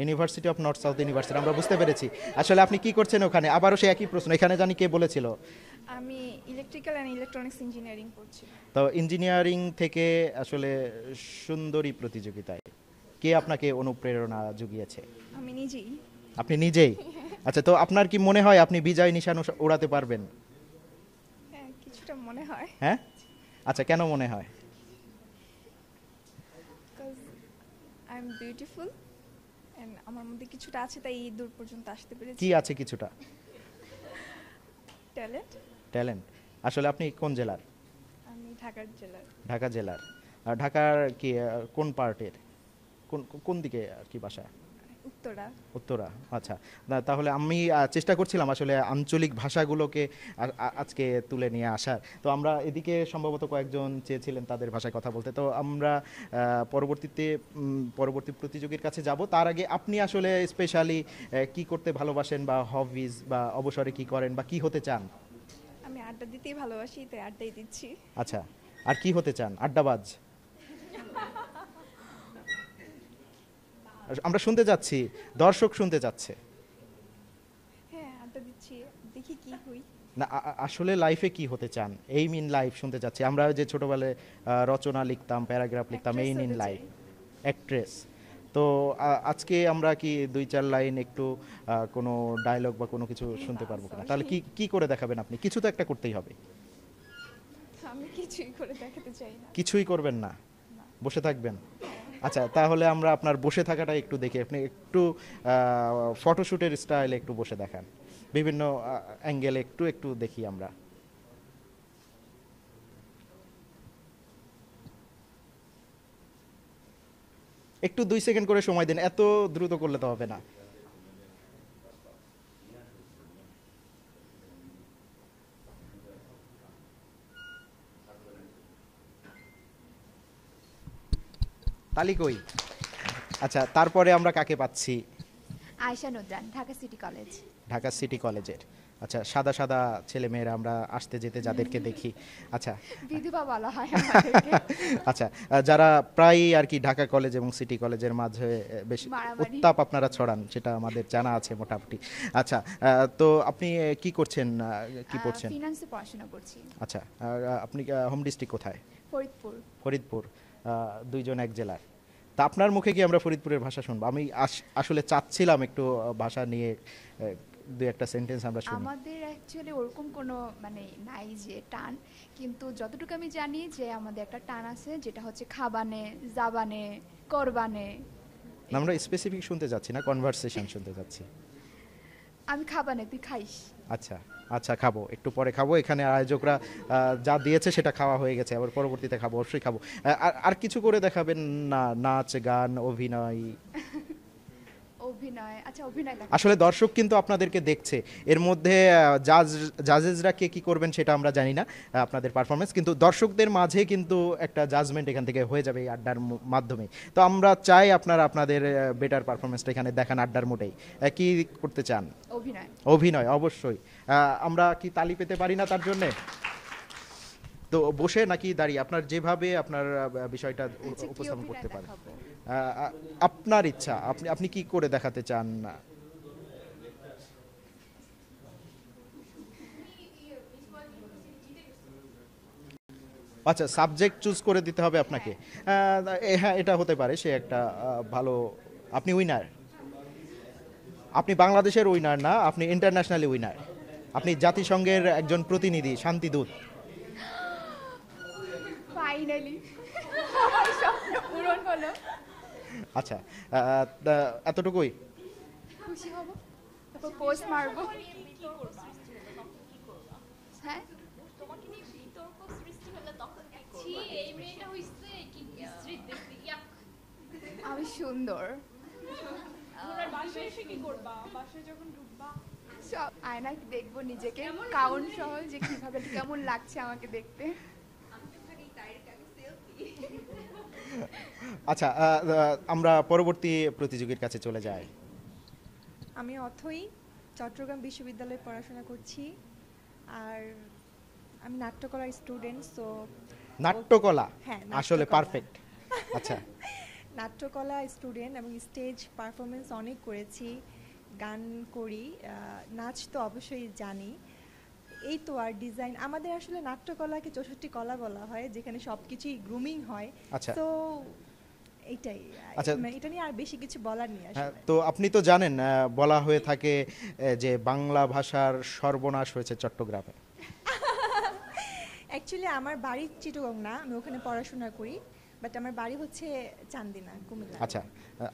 university of north south university আমরা বুঝতে পেরেছি আসলে আপনি কি করছেন ওখানে আবারও সেই একই প্রশ্ন এখানে জানি কে বলেছিল আমি ইলেকট্রিক্যাল এন্ড ইলেকট্রনিক্স ইঞ্জিনিয়ারিং পড়ছি তো ইঞ্জিনিয়ারিং থেকে আসলে সুন্দরী প্রতিযোগিতায় কে আপনাকে অনুপ্রেরণা জুগিয়েছে আমি নিজেই আপনি নিজেই [laughs] আচ্ছা তো আপনার কি মনে হয় আপনি বিজয় নিশান ওড়াতে পারবেন হ্যাঁ, কিছুটা মনে হয় হ্যাঁ আচ্ছা কেন মনে হয় আই এম বিউটিফুল এন্ড আমার মধ্যে কিছুটা আছে তাই এই দূর পর্যন্ত আসতে পেরেছি কি আছে কিছুটা ট্যালেন্ট ট্যালেন্ট আসলে আপনি কোন জেলার আমি ঢাকার জেলার ঢাকা জেলার ঢাকার কি কোন পার্টের কোন কোন দিকে আর কি বাসা উত্তরা উত্তরা আচ্ছা তাহলে আমি চেষ্টা করছিলাম আসলে আঞ্চলিক ভাষাগুলোকে আজকে তুলে নিয়ে আসার তো আমরা এদিকে সম্ভবত কয়েকজন চেয়েছিলেন তাদের ভাষায় কথা বলতে তো আমরা পরবর্তীতে পরবর্তী প্রতিযোগীর কাছে যাব তার আগে আপনি আসলে স্পেশালি কি করতে ভালোবাসেন বা হবিজ বা অবসরে কি করেন বা কি হতে চান আমি আড্ডা দিতেই ভালোবাসি তাই আড্ডাই দিচ্ছি আচ্ছা আর কি হতে চান আড্ডাবাজ [laughs] আমরা শুনতে যাচ্ছি দর্শক শুনতে যাচ্ছে হ্যাঁ, না আসলে লাইফে কি হতে চান এই মিন লাইফ শুনতে চাচ্ছি আমরা যে ছোটবেলায় রচনা লিখতাম প্যারাগ্রাফ লিখতাম এই মিন লাইফ অ্যাক্ট্রেস তো আজকে আমরা কি দুই চার লাইন একটু কোনো ডায়লগ বা কোনো কিছু হ্যাঁ, শুনতে পারবো কিনা তাহলে কি কি করে দেখাবেন আপনি কিছু তো একটা করতেই হবে আমি কিছুই করে দেখাতে চাই না কিছুই করবেন না বসে থাকবেন আচ্ছা তাহলে আমরা আপনার বসে থাকাটা একটু দেখি আপনি একটু ফটোশ্যুটের স্টাইলে একটু বসে দেখান বিভিন্ন অ্যাঙ্গেলে একটু একটু দেখি আমরা একটু দুই সেকেন্ড করে সময় দিন এত দ্রুত করলে তো হবে না পালি কই আচ্ছা তারপরে আমরা কাকে পাচ্ছি Ayesha Nudran Dhaka city college Dhaka city কলেজের আচ্ছা সাদা সাদা ছেলে মেয়েরা আমরা আসতে যেতে যাদেরকে দেখি আচ্ছা বিধবা বলা হয় [laughs] আচ্ছা যারা প্রায় আর কি ঢাকা কলেজ এবং সিটি কলেজের মাঝে বেশ উত্তাপ আপনারা ছড়ান সেটা আমাদের জানা আছে মোটামুটি আচ্ছা তো আপনি কি করছেন কি পড়ছেন ফিনান্সে পড়াশোনা করছি আচ্ছা আপনি হোম ডিস্ট্রিক্ট কোথায় ফরিদপুর ফরিদপুর দুইজন এক জেলার তা আপনার মুখে কি আমরা ফরিদপুরের ভাষা শুনবো আমি আসলে চাচ্ছিলাম একটু ভাষা নিয়ে দু একটা সেন্টেন্স আমরা শুনি আমাদের অ্যাকচুয়ালি ওরকম কোনো মানে নাই যে টান কিন্তু যতটুকু আমি জানি যে আমাদের একটা টান আছে যেটা হচ্ছে খাবানে জাবানে করবানে আমরা স্পেসিফিক শুনতে যাচ্ছি না কনভারসেশন শুনতে যাচ্ছি আমি খাবানে তুই খাইস আচ্ছা আচ্ছা খাবো একটু পরে খাবো এখানে আয়োজকরা যা দিয়েছে সেটা খাওয়া হয়ে গেছে আবার পরবর্তীতে খাবো অবশ্যই খাবো আর আর কিছু করে দেখাবেন না নাচ গান অভিনয় অভিনয় আচ্ছা, আসলে দর্শক কিন্তু আপনাদেরকে দেখছে এর মধ্যে জাজ জাজেসরা কে কি করবেন সেটা আমরা জানি না আপনাদের পারফরমেন্স কিন্তু দর্শকদের মাঝে কিন্তু একটা জাজমেন্ট এখান থেকে হয়ে যাবে এই আড্ডার মাধ্যমে তো আমরা চাই আপনারা আপনাদের বেটার পারফরমেন্সটা এখানে দেখান আড্ডার মোটেই কি করতে চান অভিনয় অভিনয় অবশ্যই আমরা কি তালি পেতে পারি না তার জন্যে তো বসে নাকি দাঁড়িয়ে আপনার যেভাবে আপনার বিষয়টা আচ্ছা, উপস্থাপন করতে পারেন আপনার ইচ্ছা আপনি আপনি কি করে দেখাতে চান না আচ্ছা সাবজেক্ট চুজ করে দিতে হবে আপনাকে হ্যাঁ এটা হতে পারে সে একটা ভালো আপনি উইনার আপনি বাংলাদেশের উইনার না আপনি ইন্টারন্যাশনালি উইনার আপনি জাতিসংঘের একজন প্রতিনিধি শান্তিদূত ফাইনালি [laughs] পূরণ হলো আচ্ছা এতটুকুই খুশি হব হ্যাঁ? আমি সুন্দর সব আয়না দেখবো নিজেকে কাউন্ট সহ যে কিভাবে কেমন লাগছে আমাকে দেখতে আচ্ছা আমরা পরবর্তী প্রতিযোগীর কাছে চলে যাই আমি অথই চট্টগ্রাম বিশ্ববিদ্যালয়ে পড়াশোনা করছি আর আমি নাট্যকলা স্টুডেন্ট সো নাট্যকলা হ্যাঁ আসলে পারফেক্ট আচ্ছা [laughs] নাট্যকলা স্টুডেন্ট এবং স্টেজ পারফরমেন্স অনেক করেছি গান করি নাচ তো অবশ্যই জানি এই তো আর ডিজাইন আমাদের আসলে নাট্যকলাকে চৌষট্টি কলা বলা হয় যেখানে সব কিছুই গ্রুমিং হয় তো আচ্ছা। আচ্ছা। মানে এটা নিয়ে আর বেশি কিছু বলার নেই হ্যাঁ, তো আপনি তো জানেন বলা হয়ে থাকে যে বাংলা ভাষার সর্বনাশ হয়েছে চট্টগ্রামে অ্যাকচুয়ালি [laughs] আমার বাড়ি চিটগং না আমি ওখানে পড়াশোনা করি বাট আমার বাড়ি হচ্ছে চান্দিনা কুমিল্লা আচ্ছা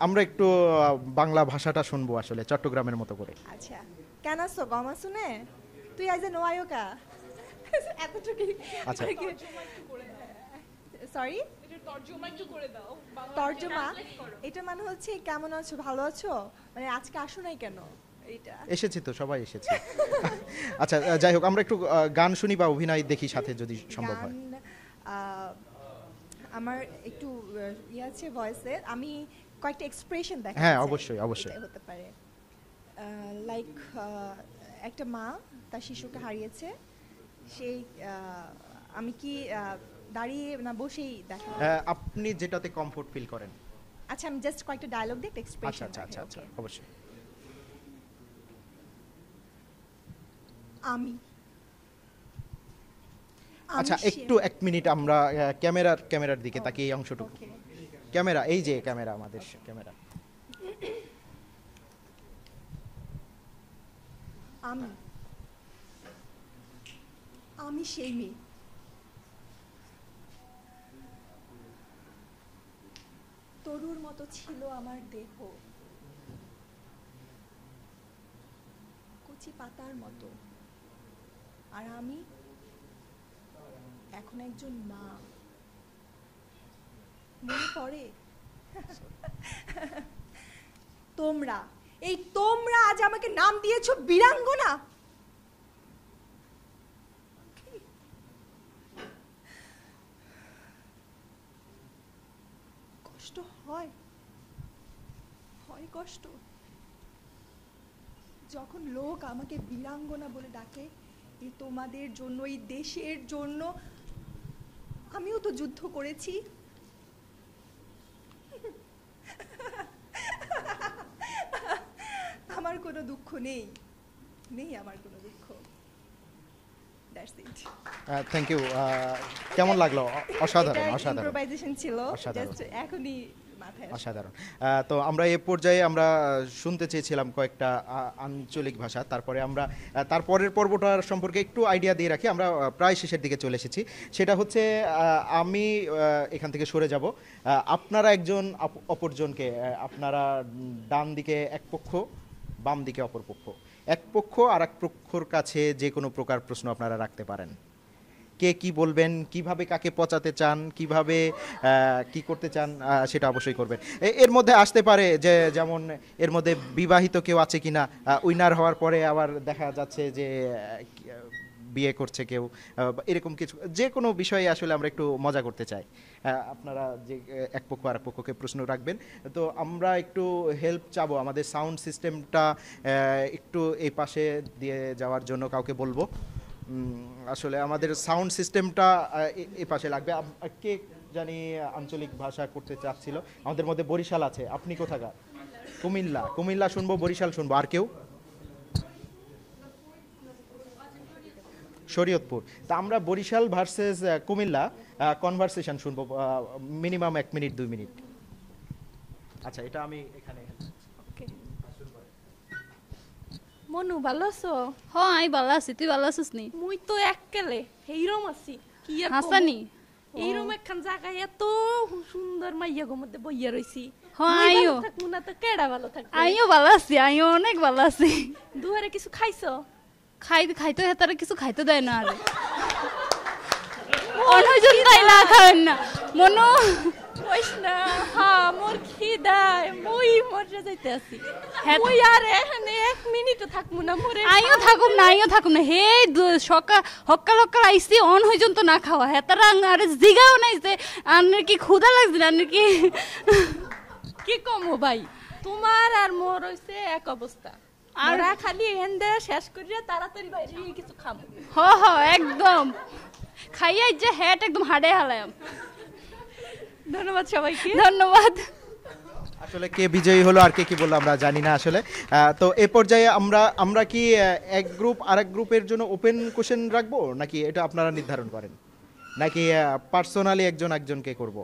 আমরা একটু বাংলা ভাষাটা শুনবো আসলে চট্টগ্রামের মতো করে আচ্ছা কেন আসো গম আসুনে তুই আইজে নোয়ায়ও কা এতটুকুই আচ্ছা সরি তর্জমা এটা মানে হচ্ছে কেমন আছো ভালো আছো মানে আজকে আসো নাই কেন এসেছি তো সবাই এসেছে আচ্ছা যাই হোক আমরা একটু গান শুনি বা অভিনয় দেখি সাথে যদি সম্ভব হয় আমার একটু ইয়ে আছে ভয়েসে আমি কয়েকটা এক্সপ্রেশন দেখা হ্যাঁ অবশ্যই অবশ্যই হতে পারে লাইক একটা মা তার শিশুকে হারিয়েছে সেই আমি কি দাঁড়িয়ে না বসেই দেখা হ্যাঁ, আপনি যেটাতে কমফোর্ট ফিল করেন আচ্ছা আমি জাস্ট কয়েকটা ডায়লগ দিয়ে এক্সপ্রেশন আচ্ছা আচ্ছা আচ্ছা অবশ্যই আমি আচ্ছা একটু এক মিনিট আমরা ক্যামেরার ক্যামেরার দিকে তাকিয়ে এই অংশটুকু ক্যামেরা এই যে ক্যামেরা আমাদের ক্যামেরা আমি আমি সেই মেয়ে তরুর মতো ছিল আমার দেহ কচি পাতার মতো আর আমি এখন একজন মা মনে পড়ে তোমরা এই তোমরা আজ আমাকে নাম দিয়েছ বীরাঙ্গনা কষ্ট যখন লোক আমাকে বীরাঙ্গনা বলে ডাকে এ তোমাদের জন্য এই দেশের জন্য আমিও তো যুদ্ধ করেছি আমার কোনো দুঃখ নেই নেই আমার কোনো দুঃখ থ্যাংক ইউ uh, uh, কেমন লাগলো অসাধারণ অসাধারণ ছিল এখনই অসাধারণ তো আমরা এ পর্যায়ে আমরা শুনতে চেয়েছিলাম কয়েকটা আঞ্চলিক ভাষা তারপরে আমরা তারপরের পর্বটার সম্পর্কে একটু আইডিয়া দিয়ে রাখি আমরা প্রায় শেষের দিকে চলে এসেছি সেটা হচ্ছে আমি এখান থেকে সরে যাব আপনারা একজন অপরজনকে আপনারা ডান দিকে এক পক্ষ বাম দিকে অপর পক্ষ এক পক্ষ আর এক পক্ষর কাছে যে কোনো প্রকার প্রশ্ন আপনারা রাখতে পারেন কে কি বলবেন কিভাবে কাকে পচাতে চান কিভাবে কি করতে চান সেটা অবশ্যই করবেন এর মধ্যে আসতে পারে যে যেমন এর মধ্যে বিবাহিত কেউ আছে কিনা উইনার হওয়ার পরে আবার দেখা যাচ্ছে যে বিয়ে করছে কেউ এরকম কিছু যে কোনো বিষয়ে আসলে আমরা একটু মজা করতে চাই আপনারা যে এক পক্ষ আর পক্ষকে প্রশ্ন রাখবেন তো আমরা একটু হেল্প চাবো আমাদের সাউন্ড সিস্টেমটা একটু এই পাশে দিয়ে যাওয়ার জন্য কাউকে বলবো আসলে আমাদের সাউন্ড সিস্টেমটা এ পাশে লাগবে কে জানি আঞ্চলিক ভাষা করতে চাচ্ছিল আমাদের মধ্যে বরিশাল আছে আপনি কোথাকার কুমিল্লা কুমিল্লা শুনবো বরিশাল শুনবো আর কেউ শরীয়তপুর তা আমরা বরিশাল ভার্সেস কুমিল্লা কনভারসেশন শুনবো মিনিমাম এক মিনিট দুই মিনিট আচ্ছা এটা আমি এখানে মনু ভালো আছো হ্যাঁ আমি ভালো আছি তুই ভালো আছিস নি মুই তো এককেলে হেইরম আছি কি আর হাসানি এইরম একখান জায়গায় এত সুন্দর মাইয়া গো মধ্যে বইয়া রইছি হ্যাঁ আইও থাকমু না তো কেডা ভালো থাকবে আইও ভালো আছি আইও অনেক ভালো আছি দুয়ারে কিছু খাইছো খাই খাইতে হেতারে কিছু খাইতে দেয় না আরে অনুজন তাই না খাবেন না মনু কইস না হ্যাঁ মোর খিদায় মই মরে যাইতেছি মই আর এক মিনিট থাকমু না মোরে আইও থাকুম না আইও থাকুম না হে সকা হক্কাল হক্কাল আইছি অন হইজন তো না খাওয়া হেতারা আর জিগাও নাই যে আনের কি ক্ষুধা লাগছে না আনের কি কি কমো ভাই তোমার আর মোর হইছে এক অবস্থা আর খালি হেন্দে শেষ করিয়া তাড়াতাড়ি বাইরে কিছু খামো হ হ একদম খাইয়া যে হ্যাট একদম হাড়ে হালায়াম ধন্যবাদ সবাইকে ধন্যবাদ আসলে কে বিজয়ী হলো আর কে কি বললো আমরা জানি না আসলে তো এ পর্যায়ে আমরা আমরা কি এক গ্রুপ আর এক গ্রুপের জন্য ওপেন কোশ্চেন রাখবো নাকি এটা আপনারা নির্ধারণ করেন নাকি পার্সোনালি একজন একজনকে করব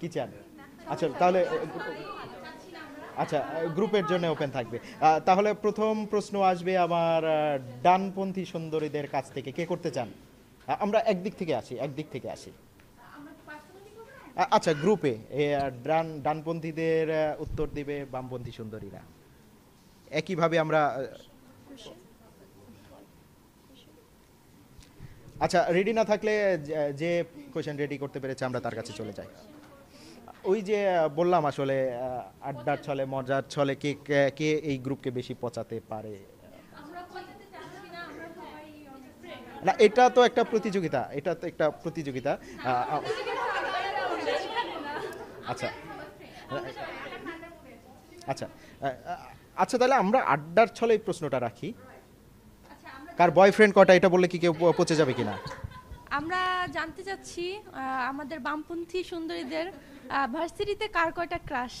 কি চান আচ্ছা তাহলে আচ্ছা গ্রুপের জন্য ওপেন থাকবে তাহলে প্রথম প্রশ্ন আসবে আমার ডানপন্থী সুন্দরীদের কাছ থেকে কে করতে চান আমরা একদিক থেকে আসি একদিক থেকে আসি আচ্ছা গ্রুপে ডানপন্থীদের উত্তর দিবে বামপন্থী সুন্দরীরা একইভাবে আমরা আচ্ছা রেডি না থাকলে যে কোয়েশ্চেন রেডি করতে পেরেছে আমরা তার কাছে চলে যাই ওই যে বললাম আসলে আড্ডার ছলে মজার ছলে কে কে এই গ্রুপকে বেশি পচাতে পারে না এটা তো একটা প্রতিযোগিতা এটা তো একটা প্রতিযোগিতা আচ্ছা হ্যাঁ, হ্যাঁ। আচ্ছা আচ্ছা তাহলে আমরা আড্ডার ছলে এই প্রশ্নটা রাখি আচ্ছা, কার বয়ফ্রেন্ড কটা এটা বললে কি কেউ পচে যাবে কিনা আমরা জানতে চাচ্ছি আমাদের বামপন্থী সুন্দরীদের ভার্সিটিতে কার কয়টা ক্রাশ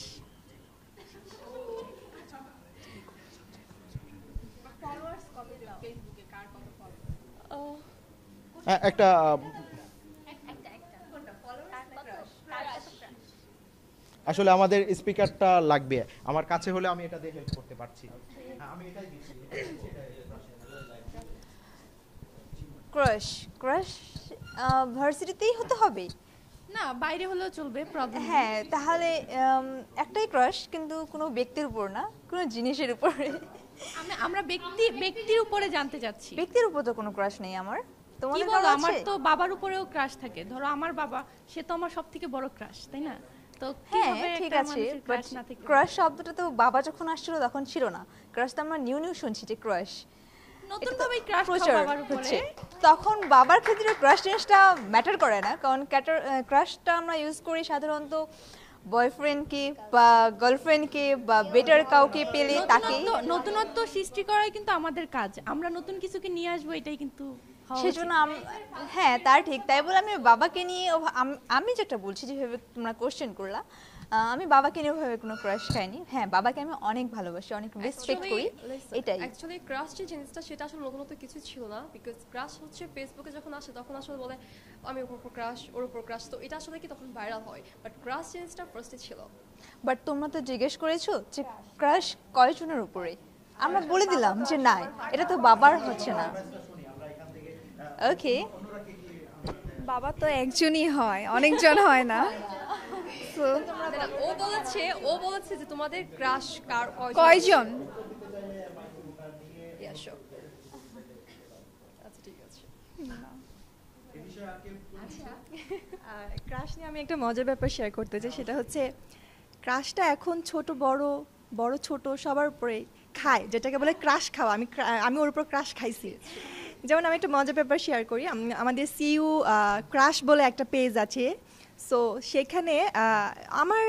হ্যাঁ, একটা আসলে আমাদের স্পিকারটা লাগবে আমার কাছে হলে আমি এটা দিয়ে হেল্প করতে পারছি হ্যাঁ, আমি এটাই ক্রাশ ক্রাশ ভার্সিটিতেই হতে হবে না বাইরে হলেও চলবে প্রবলেম হ্যাঁ তাহলে একটাই ক্রাশ কিন্তু কোনো ব্যক্তির উপর না কোনো জিনিসের উপরে আমরা ব্যক্তি ব্যক্তির উপরে জানতে চাচ্ছি ব্যক্তির উপর তো কোনো ক্রাশ নেই আমার তোমার আমার তো বাবার উপরেও ক্রাশ থাকে ধরো আমার বাবা সে তো আমার সবথেকে বড় ক্রাশ তাই না হ্যাঁ ঠিক আছে ক্রাশ শব্দটা তো বাবা যখন আসছিল তখন ছিল না ক্রাশ তো আমরা নিউ নিউ শুনছি যে ক্রাশ তখন বাবার ক্ষেত্রে ক্রাশ জিনিসটা ম্যাটার করে না কারণ ক্রাশটা আমরা ইউজ করি সাধারণত বয়ফ্রেন্ডকে বা গার্লফ্রেন্ডকে বা বেটার কাউকে পেলে তাকে নতুনত্ব সৃষ্টি করাই কিন্তু আমাদের কাজ আমরা নতুন কিছুকে নিয়ে আসবো এটাই কিন্তু সেজন্য হ্যাঁ তার ঠিক তাই বলে আমি বাবাকে নিয়ে আমি যেটা বলছি যেভাবে তোমরা কোশ্চেন করলা আমি বাবাকে নিয়ে ওভাবে কোনো ক্রাশ খাইনি হ্যাঁ বাবাকে আমি অনেক ভালোবাসি অনেক রেসপেক্ট করি এটাই অ্যাকচুয়ালি ক্রাশ যে জিনিসটা সেটা আসলে নতুন নতুনত্ব কিছু ছিল না বিকজ ক্রাশ হচ্ছে ফেসবুকে যখন আসে তখন আসলে বলে আমি ওর উপর ক্রাশ ওর উপর ক্রাশ তো এটা আসলে কি তখন ভাইরাল হয় বাট ক্রাশ জিনিসটা ফার্স্টে ছিল বাট তোমরা তো জিজ্ঞেস করেছো যে ক্রাশ কয়জনের উপরে আমরা বলে দিলাম যে না এটা তো বাবার হচ্ছে না ওকে বাবা তো একজনই হয় অনেকজন হয় না ও বলছে ও বলছে যে তোমাদের ক্রাশ কার কয়জন ক্রাশ আচ্ছা, আচ্ছা, নিয়ে আমি একটা মজার ব্যাপার শেয়ার করতে চাই সেটা হচ্ছে ক্রাশটা এখন ছোট বড় বড় ছোট সবার উপরে খায় যেটাকে বলে ক্রাশ খাওয়া আমি আমি ওর উপর ক্রাশ খাইছি যেমন আমি একটা মজার ব্যাপার শেয়ার করি আমাদের সিইউ ক্রাশ বলে একটা পেজ আছে সো সেখানে আমার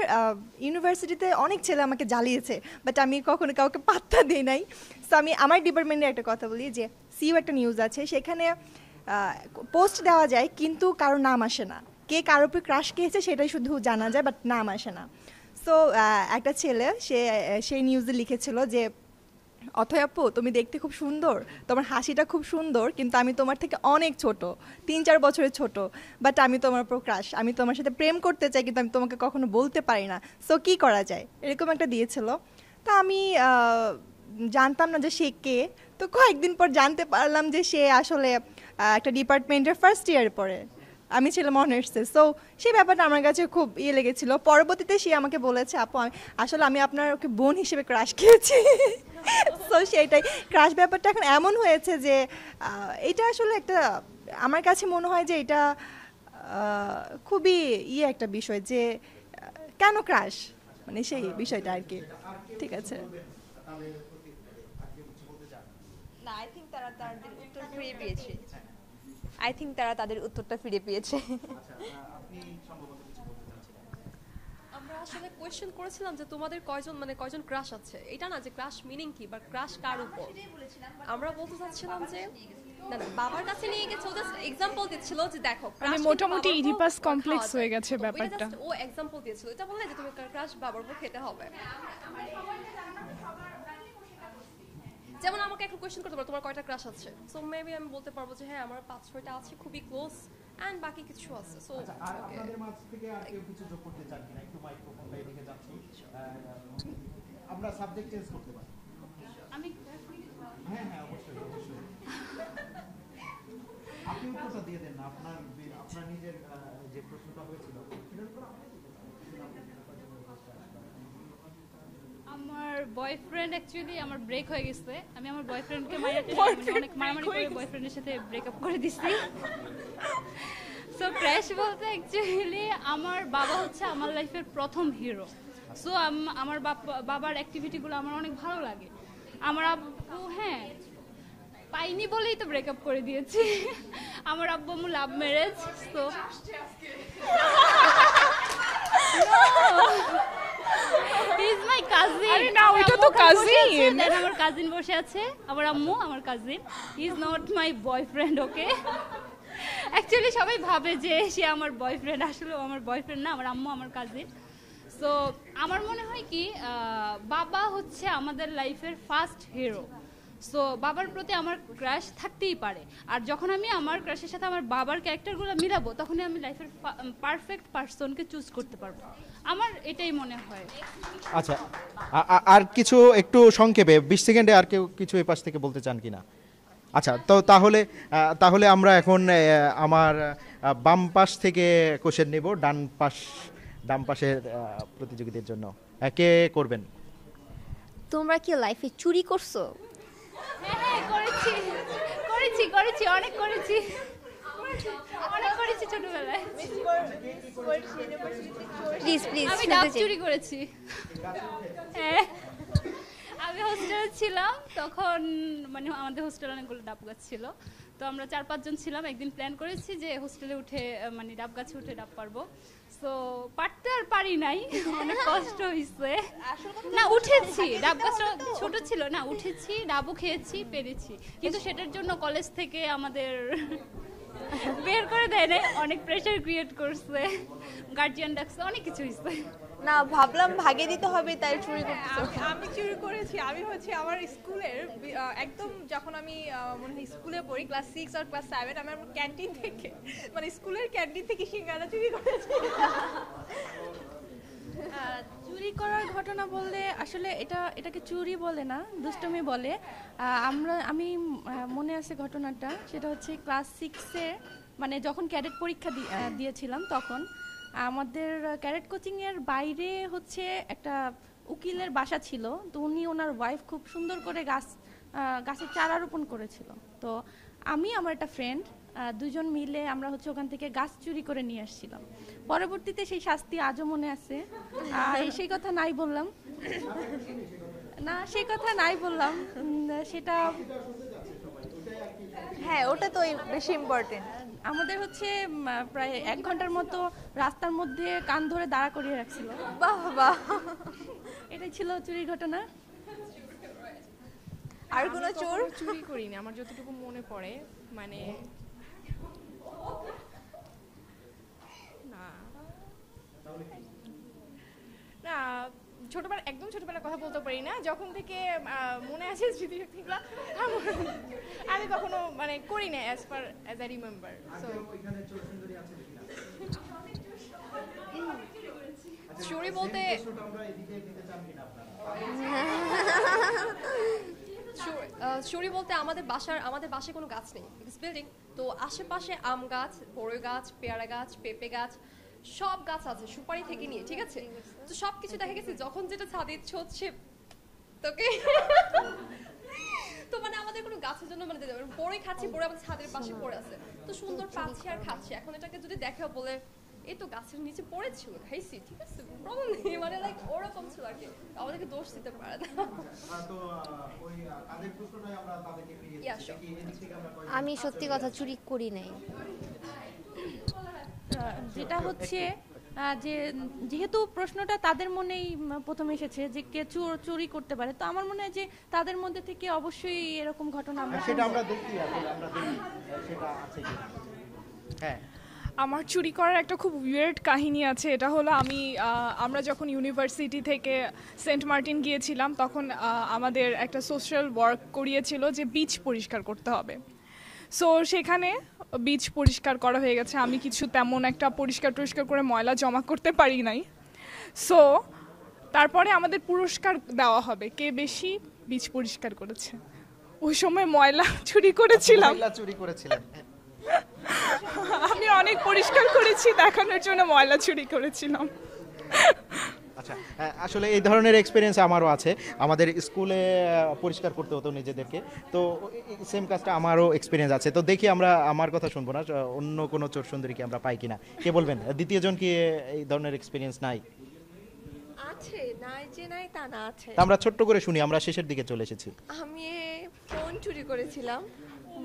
ইউনিভার্সিটিতে অনেক ছেলে আমাকে জ্বালিয়েছে বাট আমি কখনো কাউকে পাত্তা দিই নাই সো আমি আমার ডিপার্টমেন্টে একটা কথা বলি যে সিইউ একটা নিউজ আছে সেখানে পোস্ট দেওয়া যায় কিন্তু কারো নাম আসে না কে কারোর উপরে ক্রাশ খেয়েছে সেটাই শুধু জানা যায় বাট নাম আসে না সো একটা ছেলে সে সেই নিউজে লিখেছিল যে অথয় আপু তুমি দেখতে খুব সুন্দর তোমার হাসিটা খুব সুন্দর কিন্তু আমি তোমার থেকে অনেক ছোট তিন চার বছরের ছোট বাট আমি তোমার উপর ক্রাশ আমি তোমার সাথে প্রেম করতে চাই কিন্তু আমি তোমাকে কখনো বলতে পারি না সো কি করা যায় এরকম একটা দিয়েছিল তা আমি জানতাম না যে সে কে তো কয়েকদিন পর জানতে পারলাম যে সে আসলে একটা ডিপার্টমেন্টের ফার্স্ট ইয়ার পরে আমি ছিলাম অনার্সে সো সেই ব্যাপারটা আমার কাছে খুব ইয়ে লেগেছিল পরবর্তীতে সে আমাকে বলেছে আপু আমি আসলে আমি আপনার ওকে বোন হিসেবে ক্রাশ খেয়েছি সো সেইটাই ক্রাশ ব্যাপারটা এখন এমন হয়েছে যে এটা আসলে একটা আমার কাছে মনে হয় যে এটা খুবই ইয়ে একটা বিষয় যে কেন ক্রাশ মানে সেই বিষয়টা আর কি ঠিক আছে না আই থিঙ্ক তারা তাদের উত্তর পেয়ে পেয়েছে আই থিঙ্ক তারা তাদের উত্তরটা ফিরে পেয়েছে আচ্ছা, আমরা আসলে কোয়েশ্চেন করেছিলাম যে তোমাদের কয়জন মানে কয়জন ক্রাশ আছে এটা না যে ক্রাশ মিনিং কি বা ক্রাশ কার উপর আমরা বলতে চাচ্ছিলাম যে না না বাবার কাছে নিয়ে গেছে ও জাস্ট এক্সাম্পল দিচ্ছিল যে দেখো মানে মোটামুটি ইডিপাস কমপ্লেক্স হয়ে গেছে ব্যাপারটা ও এক্সাম্পল দিয়েছিল এটা বললে যে তুমি ক্রাশ বাবার উপর খেতে হবে হ্যাঁ, যেমন আমাকে এখন কোয়েশ্চেন করতে পারো তোমার কয়টা ক্রাশ আছে সো মেবি আমি বলতে পারবো যে হ্যাঁ আমার পাঁচ ছয়টা আছে খুবই ক্লোজ অ্যান্ড বাকি কিছু আছে সো আচ্ছা, আর আপনাদের মাঝ থেকে আর কেউ কিছু যোগ করতে চান কিনা একটু মাইক্রোফোনটা এদিকে যাচ্ছি আমরা সাবজেক্ট চেঞ্জ করতে পারি আমি হ্যাঁ হ্যাঁ অবশ্যই অবশ্যই আপনি উত্তরটা দিয়ে দেন আপনার আপনার নিজের যে প্রশ্নটা হয়েছিল সেটার উপর আমার বয়ফ্রেন্ড অ্যাকচুয়ালি আমার ব্রেক হয়ে গেছে আমি আমার বয়ফ্রেন্ডকে [laughs] মানে অনেক মারামারি করে বয়ফ্রেন্ডের সাথে ব্রেকআপ করে দিছি সো ক্র্যাশ বলতে অ্যাকচুয়ালি আমার বাবা হচ্ছে আমার লাইফের প্রথম হিরো সো আমার বাবার অ্যাক্টিভিটিগুলো আমার অনেক ভালো লাগে আমার আব্বু হ্যাঁ পাইনি বলেই তো ব্রেকআপ করে দিয়েছি আমার আব্বু আমার লাভ ম্যারেজ তো মাই কাজিন আরে না ওটা তো কাজিন দেন আমার কাজিন বসে আছে আমার আম্মু আমার cousin is not my boyfriend okay actually সবাই ভাবে যে সে আমার বয়ফ্রেন্ড আসলে আমার বয়ফ্রেন্ড না আমার আম্মু আমার কাজিন সো আমার মনে হয় কি বাবা হচ্ছে আমাদের লাইফের ফার্স্ট হিরো সো বাবার প্রতি আমার ক্র্যাশ থাকতেই পারে আর যখন আমি আমার ক্র্যাশের সাথে আমার বাবার ক্যারেক্টারগুলো মিলাবো তখনই আমি লাইফের পারফেক্ট পার্সনকে চুজ করতে পারবো আমার এটাই মনে হয় আচ্ছা আর কিছু একটু সংক্ষেপে বিশ সেকেন্ডে আর কেউ কিছু এ পাশ থেকে বলতে চান কি না আচ্ছা তো তাহলে তাহলে আমরা এখন আমার বাম পাশ থেকে কোশ্চেন নেব ডান পাশ ডান পাশের প্রতিযোগীদের জন্য একে করবেন তোমরা কি লাইফে চুরি করছো হ্যাঁ, হ্যাঁ, করেছি করেছি অনেক করেছি অনেক করেছি প্লিজ প্লিজ করেছি হ্যাঁ আমি হোস্টেলে ছিলাম তখন মানে আমাদের হোস্টেলে অনেকগুলো ডাব গাছ ছিল তো আমরা চার পাঁচজন ছিলাম একদিন প্ল্যান করেছি যে হোস্টেলে উঠে মানে ডাব গাছে উঠে ডাব পারবো সো পারতে আর পারি নাই অনেক [laughs] কষ্ট হয়েছে না উঠেছি ডাব গাছটা ছোট ছিল না উঠেছি ডাবও খেয়েছি পেরেছি কিন্তু আচ্ছা। সেটার জন্য কলেজ থেকে আমাদের বের করে দেয় নাই অনেক প্রেশার ক্রিয়েট করছে গার্জিয়ান ডাকছে অনেক কিছু হয়েছে না ভাবলাম ভাগে দিতে হবে তাই চুরি হ্যাঁ, করতে আমি চুরি করেছি আমি হচ্ছে আমার স্কুলের একদম যখন আমি মনে হয় স্কুলে পড়ি ক্লাস সিক্স আর ক্লাস সেভেন আমি আমার ক্যান্টিন থেকে মানে স্কুলের ক্যান্টিন থেকে সিঙ্গারা চুরি করেছি চুরি করার ঘটনা বললে আসলে এটা এটাকে চুরি বলে না দুষ্টমি বলে আমরা আমি মনে আছে ঘটনাটা সেটা হচ্ছে ক্লাস সিক্সে মানে যখন ক্যাডেট পরীক্ষা দিয়েছিলাম তখন আমাদের ক্যারেট কোচিংয়ের বাইরে হচ্ছে একটা উকিলের বাসা ছিল তো উনি ওনার ওয়াইফ খুব সুন্দর করে গাছ গাছের চারা রোপণ করেছিল তো আমি আমার একটা ফ্রেন্ড দুজন মিলে আমরা হচ্ছে ওখান থেকে গাছ চুরি করে নিয়ে আসছিলাম পরবর্তীতে সেই শাস্তি আজও মনে আছে [laughs] সেই কথা নাই বললাম না সেই কথা নাই বললাম সেটা হ্যাঁ ওটা তো বেশি ইম্পর্টেন্ট আমাদের হচ্ছে প্রায় এক ঘন্টার মতো রাস্তার মধ্যে কান ধরে দাঁড়া করিয়ে রাখছিল বাহ বাহ এটাই ছিল চুরির ঘটনা আর কোনো চোর চুরি করিনি আমার যতটুকু মনে পড়ে মানে না না ছোটবেলা একদম ছোটবেলার কথা বলতে পারি না যখন থেকে মনে আছে আমি কখনো মানে করি আচ্ছা, না as far as I remember so চুরি বলতে চুরি বলতে আমাদের বাসার আমাদের বাসায় কোনো গাছ নেই বিল্ডিং তো আশেপাশে আম গাছ বড় গাছ পেয়ারা গাছ পেঁপে গাছ সব গাছ আছে সুপারি থেকে নিয়ে ঠিক আছে তো সব কিছু দেখা গেছে যখন যেটা ছাদে ইচ্ছে হচ্ছে তোকে তো মানে আমাদের কোনো গাছের জন্য মানে পরে খাচ্ছি পরে আমাদের ছাদের পাশে পড়ে আছে তো সুন্দর পাচ্ছি আর খাচ্ছি এখন এটাকে যদি দেখে বলে এই তো গাছের নিচে পড়েছিল খাইছি ঠিক আছে প্রবলেম নেই মানে লাইক ওরকম ছিল আগে আমাদেরকে দোষ দিতে পারে না আমি সত্যি কথা চুরি করি নাই যেটা হচ্ছে যে যেহেতু প্রশ্নটা তাদের মনেই প্রথম এসেছে যে কে চুরি করতে পারে তো আমার মনে হয় যে তাদের মধ্যে থেকে অবশ্যই এরকম ঘটনা আমরা সেটা আমরা দেখি আমরা দেখি সেটা আছে হ্যাঁ আমার চুরি করার একটা খুব উইয়ার্ড কাহিনী আছে এটা হলো আমি আমরা যখন ইউনিভার্সিটি থেকে সেন্ট মার্টিন গিয়েছিলাম তখন আমাদের একটা সোশ্যাল ওয়ার্ক করিয়েছিল যে বিচ পরিষ্কার করতে হবে সো সেখানে বীজ পরিষ্কার করা হয়ে গেছে আমি কিছু তেমন একটা পরিষ্কার টরিষ্কার করে ময়লা জমা করতে পারি নাই সো তারপরে আমাদের পুরস্কার দেওয়া হবে কে বেশি বীজ পরিষ্কার করেছে ওই সময় ময়লা চুরি করেছিলাম চুরি করেছিলাম আমি অনেক পরিষ্কার করেছি দেখানোর জন্য ময়লা চুরি করেছিলাম আচ্ছা আসলে এই ধরনের এক্সপিরিয়েন্স আমারও আছে আমাদের স্কুলে পরিষ্কার করতে হতো নিজেদেরকে তো সেম কাজটা আমারও এক্সপিরিয়েন্স আছে তো দেখি আমরা আমার কথা শুনবো না অন্য কোনো চোর সুন্দরীকে আমরা পাই কিনা কে বলবেন দ্বিতীয়জন কি এই ধরনের এক্সপিরিয়েন্স নাই আছে নাই আমরা ছোট্ট করে শুনি আমরা শেষের দিকে চলে এসেছি আমি ফোন চুরি করেছিলাম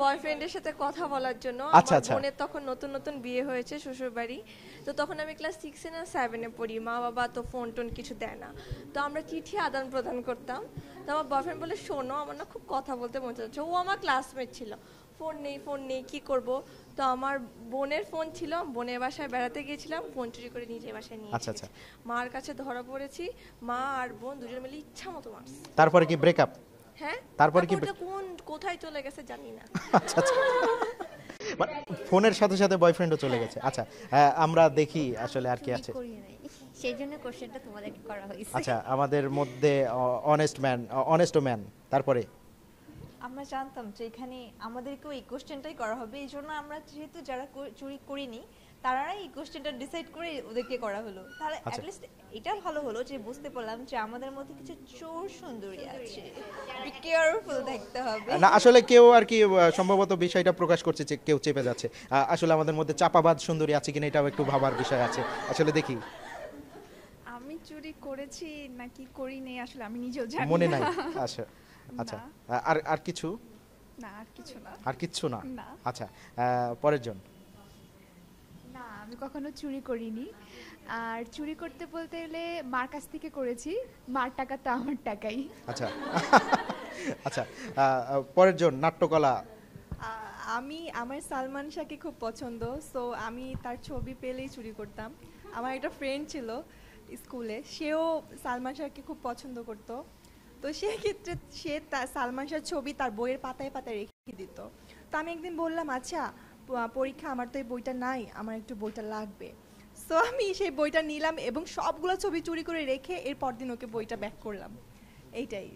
বয়ফ্রেন্ডের সাথে কথা বলার জন্য আচ্ছা, আমার আচ্ছা। বোনের তখন নতুন নতুন বিয়ে হয়েছে শ্বশুর বাড়ি তো তখন আমি ক্লাস সিক্সে না সেভেনে পড়ি মা বাবা তো ফোন টোন কিছু দেয় না তো আমরা চিঠি আদান প্রদান করতাম তো আমার বয়ফ্রেন্ড বলে শোনো আমার না খুব কথা বলতে মন চাচ্ছে ও আমার ক্লাসমেট ছিল ফোন নেই ফোন নেই কি করব তো আমার বোনের ফোন ছিল বোনের বাসায় বেড়াতে গিয়েছিলাম ফোন চুরি করে নিজের বাসায় নিয়ে আচ্ছা, আচ্ছা। মার কাছে ধরা পড়েছি মা আর বোন দুজন মিলে ইচ্ছা মতো মারছে তারপরে কি ব্রেকআপ হ্যাঁ? তারপরে কি কোন কোথায় চলে গেছে জানি না আচ্ছা আচ্ছা মানে ফোনের সাথে সাথে বয়ফ্রেন্ডও চলে গেছে আচ্ছা আমরা দেখি আসলে আর কি আছে সেই জন্য কোশ্চেনটা তোমাদেরকে করা হয়েছে আচ্ছা আমাদের মধ্যে অনেস্ট ম্যান অনেস্ট ম্যান তারপরে আমরা জানতাম যে এখানে আমাদেরকেও এই কোশ্চেনটাই করা হবে এই জন্য আমরা যেহেতু যারা চুরি করিনি তারা এই কোশ্চেনটা ডিসাইড করে ওদেরকে করা হলো তাহলে অ্যাটলিস্ট আচ্ছা। এটা ভালো হলো যে বুঝতে পারলাম যে আমাদের মধ্যে কিছু চোর সুন্দরী আছে কেয়ারফুল থাকতে হবে না আসলে কেউ আর কি সম্ভবত বিষয়টা প্রকাশ করছে যে কেউ চেপে যাচ্ছে আসলে আমাদের মধ্যে চাপাবাদ সুন্দরী আছে কিনা এটাও একটু ভাবার বিষয় আছে আসলে দেখি আমি চুরি করেছি নাকি করি নেই আসলে আমি নিজেও জানি মনে নাই আচ্ছা আচ্ছা আর আর কিছু না আর কিছু না আর কিছু না আচ্ছা পরের জন আমি কখনো চুরি করিনি আর চুরি করতে বলতে গেলে মার কাছ থেকে করেছি মার টাকা তো আমার টাকাই আচ্ছা আচ্ছা পরের জন নাট্যকলা আমি আমার সালমান শাহকে খুব পছন্দ সো আমি তার ছবি পেলেই চুরি করতাম আমার একটা ফ্রেন্ড ছিল স্কুলে সেও সালমান শাহকে খুব পছন্দ করত তো সেক্ষেত্রে সে তার সালমান শাহর ছবি তার বইয়ের পাতায় পাতায় রেখে দিত তো আমি একদিন বললাম আচ্ছা পরীক্ষা আমার তো এই বইটা নাই আমার একটু বইটা লাগবে সো আমি সেই বইটা নিলাম এবং সবগুলো ছবি চুরি করে রেখে এর পরদিন ওকে বইটা ব্যাক করলাম এইটাই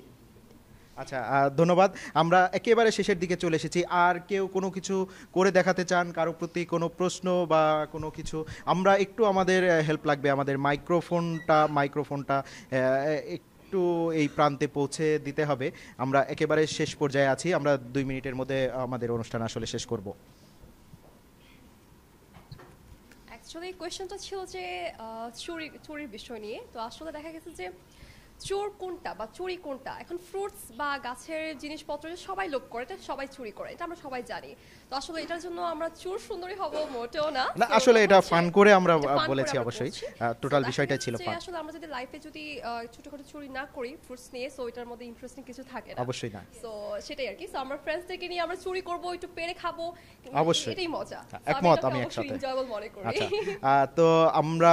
আচ্ছা ধন্যবাদ আমরা একেবারে শেষের দিকে চলে এসেছি আর কেউ কোনো কিছু করে দেখাতে চান কারো প্রতি কোনো প্রশ্ন বা কোনো কিছু আমরা একটু আমাদের হেল্প লাগবে আমাদের মাইক্রোফোনটা মাইক্রোফোনটা একটু এই প্রান্তে পৌঁছে দিতে হবে আমরা একেবারে শেষ পর্যায়ে আছি আমরা দুই মিনিটের মধ্যে আমাদের অনুষ্ঠান আসলে শেষ করবো আসলে কোয়েশ্চেনটা ছিল যে চুরি চুরির বিষয় নিয়ে তো আসলে দেখা গেছে যে চোর কোনটা বা চুরি কোনটা এখন ফ্রুটস বা গাছের জিনিসপত্র সবাই লোক করে এটা সবাই চুরি করে এটা আমরা সবাই জানি তো আসলে এটার জন্য আমরা চুর সুন্দরী হব মোটেও না না আসলে এটা ফান করে আমরা বলেছি অবশ্যই টোটাল বিষয়টা ছিল ফান আসলে আমরা যদি লাইফে যদি ছোটখাটো চুরি না করি ফ্রুটস নিয়ে সো এটার মধ্যে ইন্টারেস্টিং কিছু থাকে না অবশ্যই না সো সেটাই আর কি সো আমরা ফ্রেন্ডস থেকে নিয়ে আমরা চুরি করব একটু পেরে খাবো অবশ্যই এটাই মজা আচ্ছা, একমত আমি একসাথে মনে করি আচ্ছা তো আমরা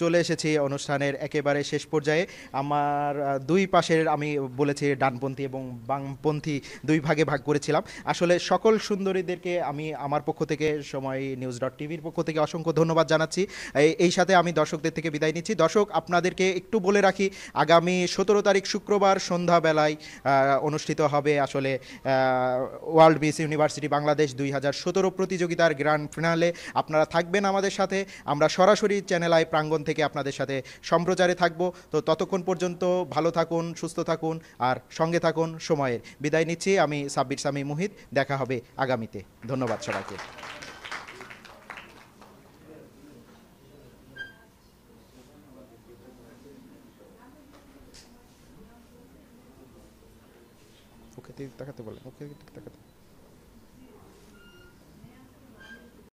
চলে এসেছি অনুষ্ঠানের একেবারে শেষ পর্যায়ে আমার দুই পাশের আমি বলেছি ডানপন্থী এবং বামপন্থী দুই ভাগে ভাগ করেছিলাম আসলে সকল সুন্দরীদের আপনাদেরকে আমি আমার পক্ষ থেকে সময় নিউজ ডট টিভির পক্ষ থেকে অসংখ্য ধন্যবাদ জানাচ্ছি এই সাথে আমি দর্শকদের থেকে বিদায় নিচ্ছি দর্শক আপনাদেরকে একটু বলে রাখি আগামী সতেরো তারিখ শুক্রবার সন্ধ্যাবেলায় অনুষ্ঠিত হবে আসলে ওয়ার্ল্ড মিস ইউনিভার্সিটি বাংলাদেশ দুই হাজার সতেরো প্রতিযোগিতার গ্র্যান্ড ফিনালে আপনারা থাকবেন আমাদের সাথে আমরা সরাসরি চ্যানেল আই প্রাঙ্গণ থেকে আপনাদের সাথে সম্প্রচারে থাকব তো ততক্ষণ পর্যন্ত ভালো থাকুন সুস্থ থাকুন আর সঙ্গে থাকুন সময়ের বিদায় নিচ্ছি আমি সাব্বির সামি মুহিত দেখা হবে আগামীতে ধন্যবাদ সবাইকে ওকে তাকাতে বলেন ওকে তাকাতে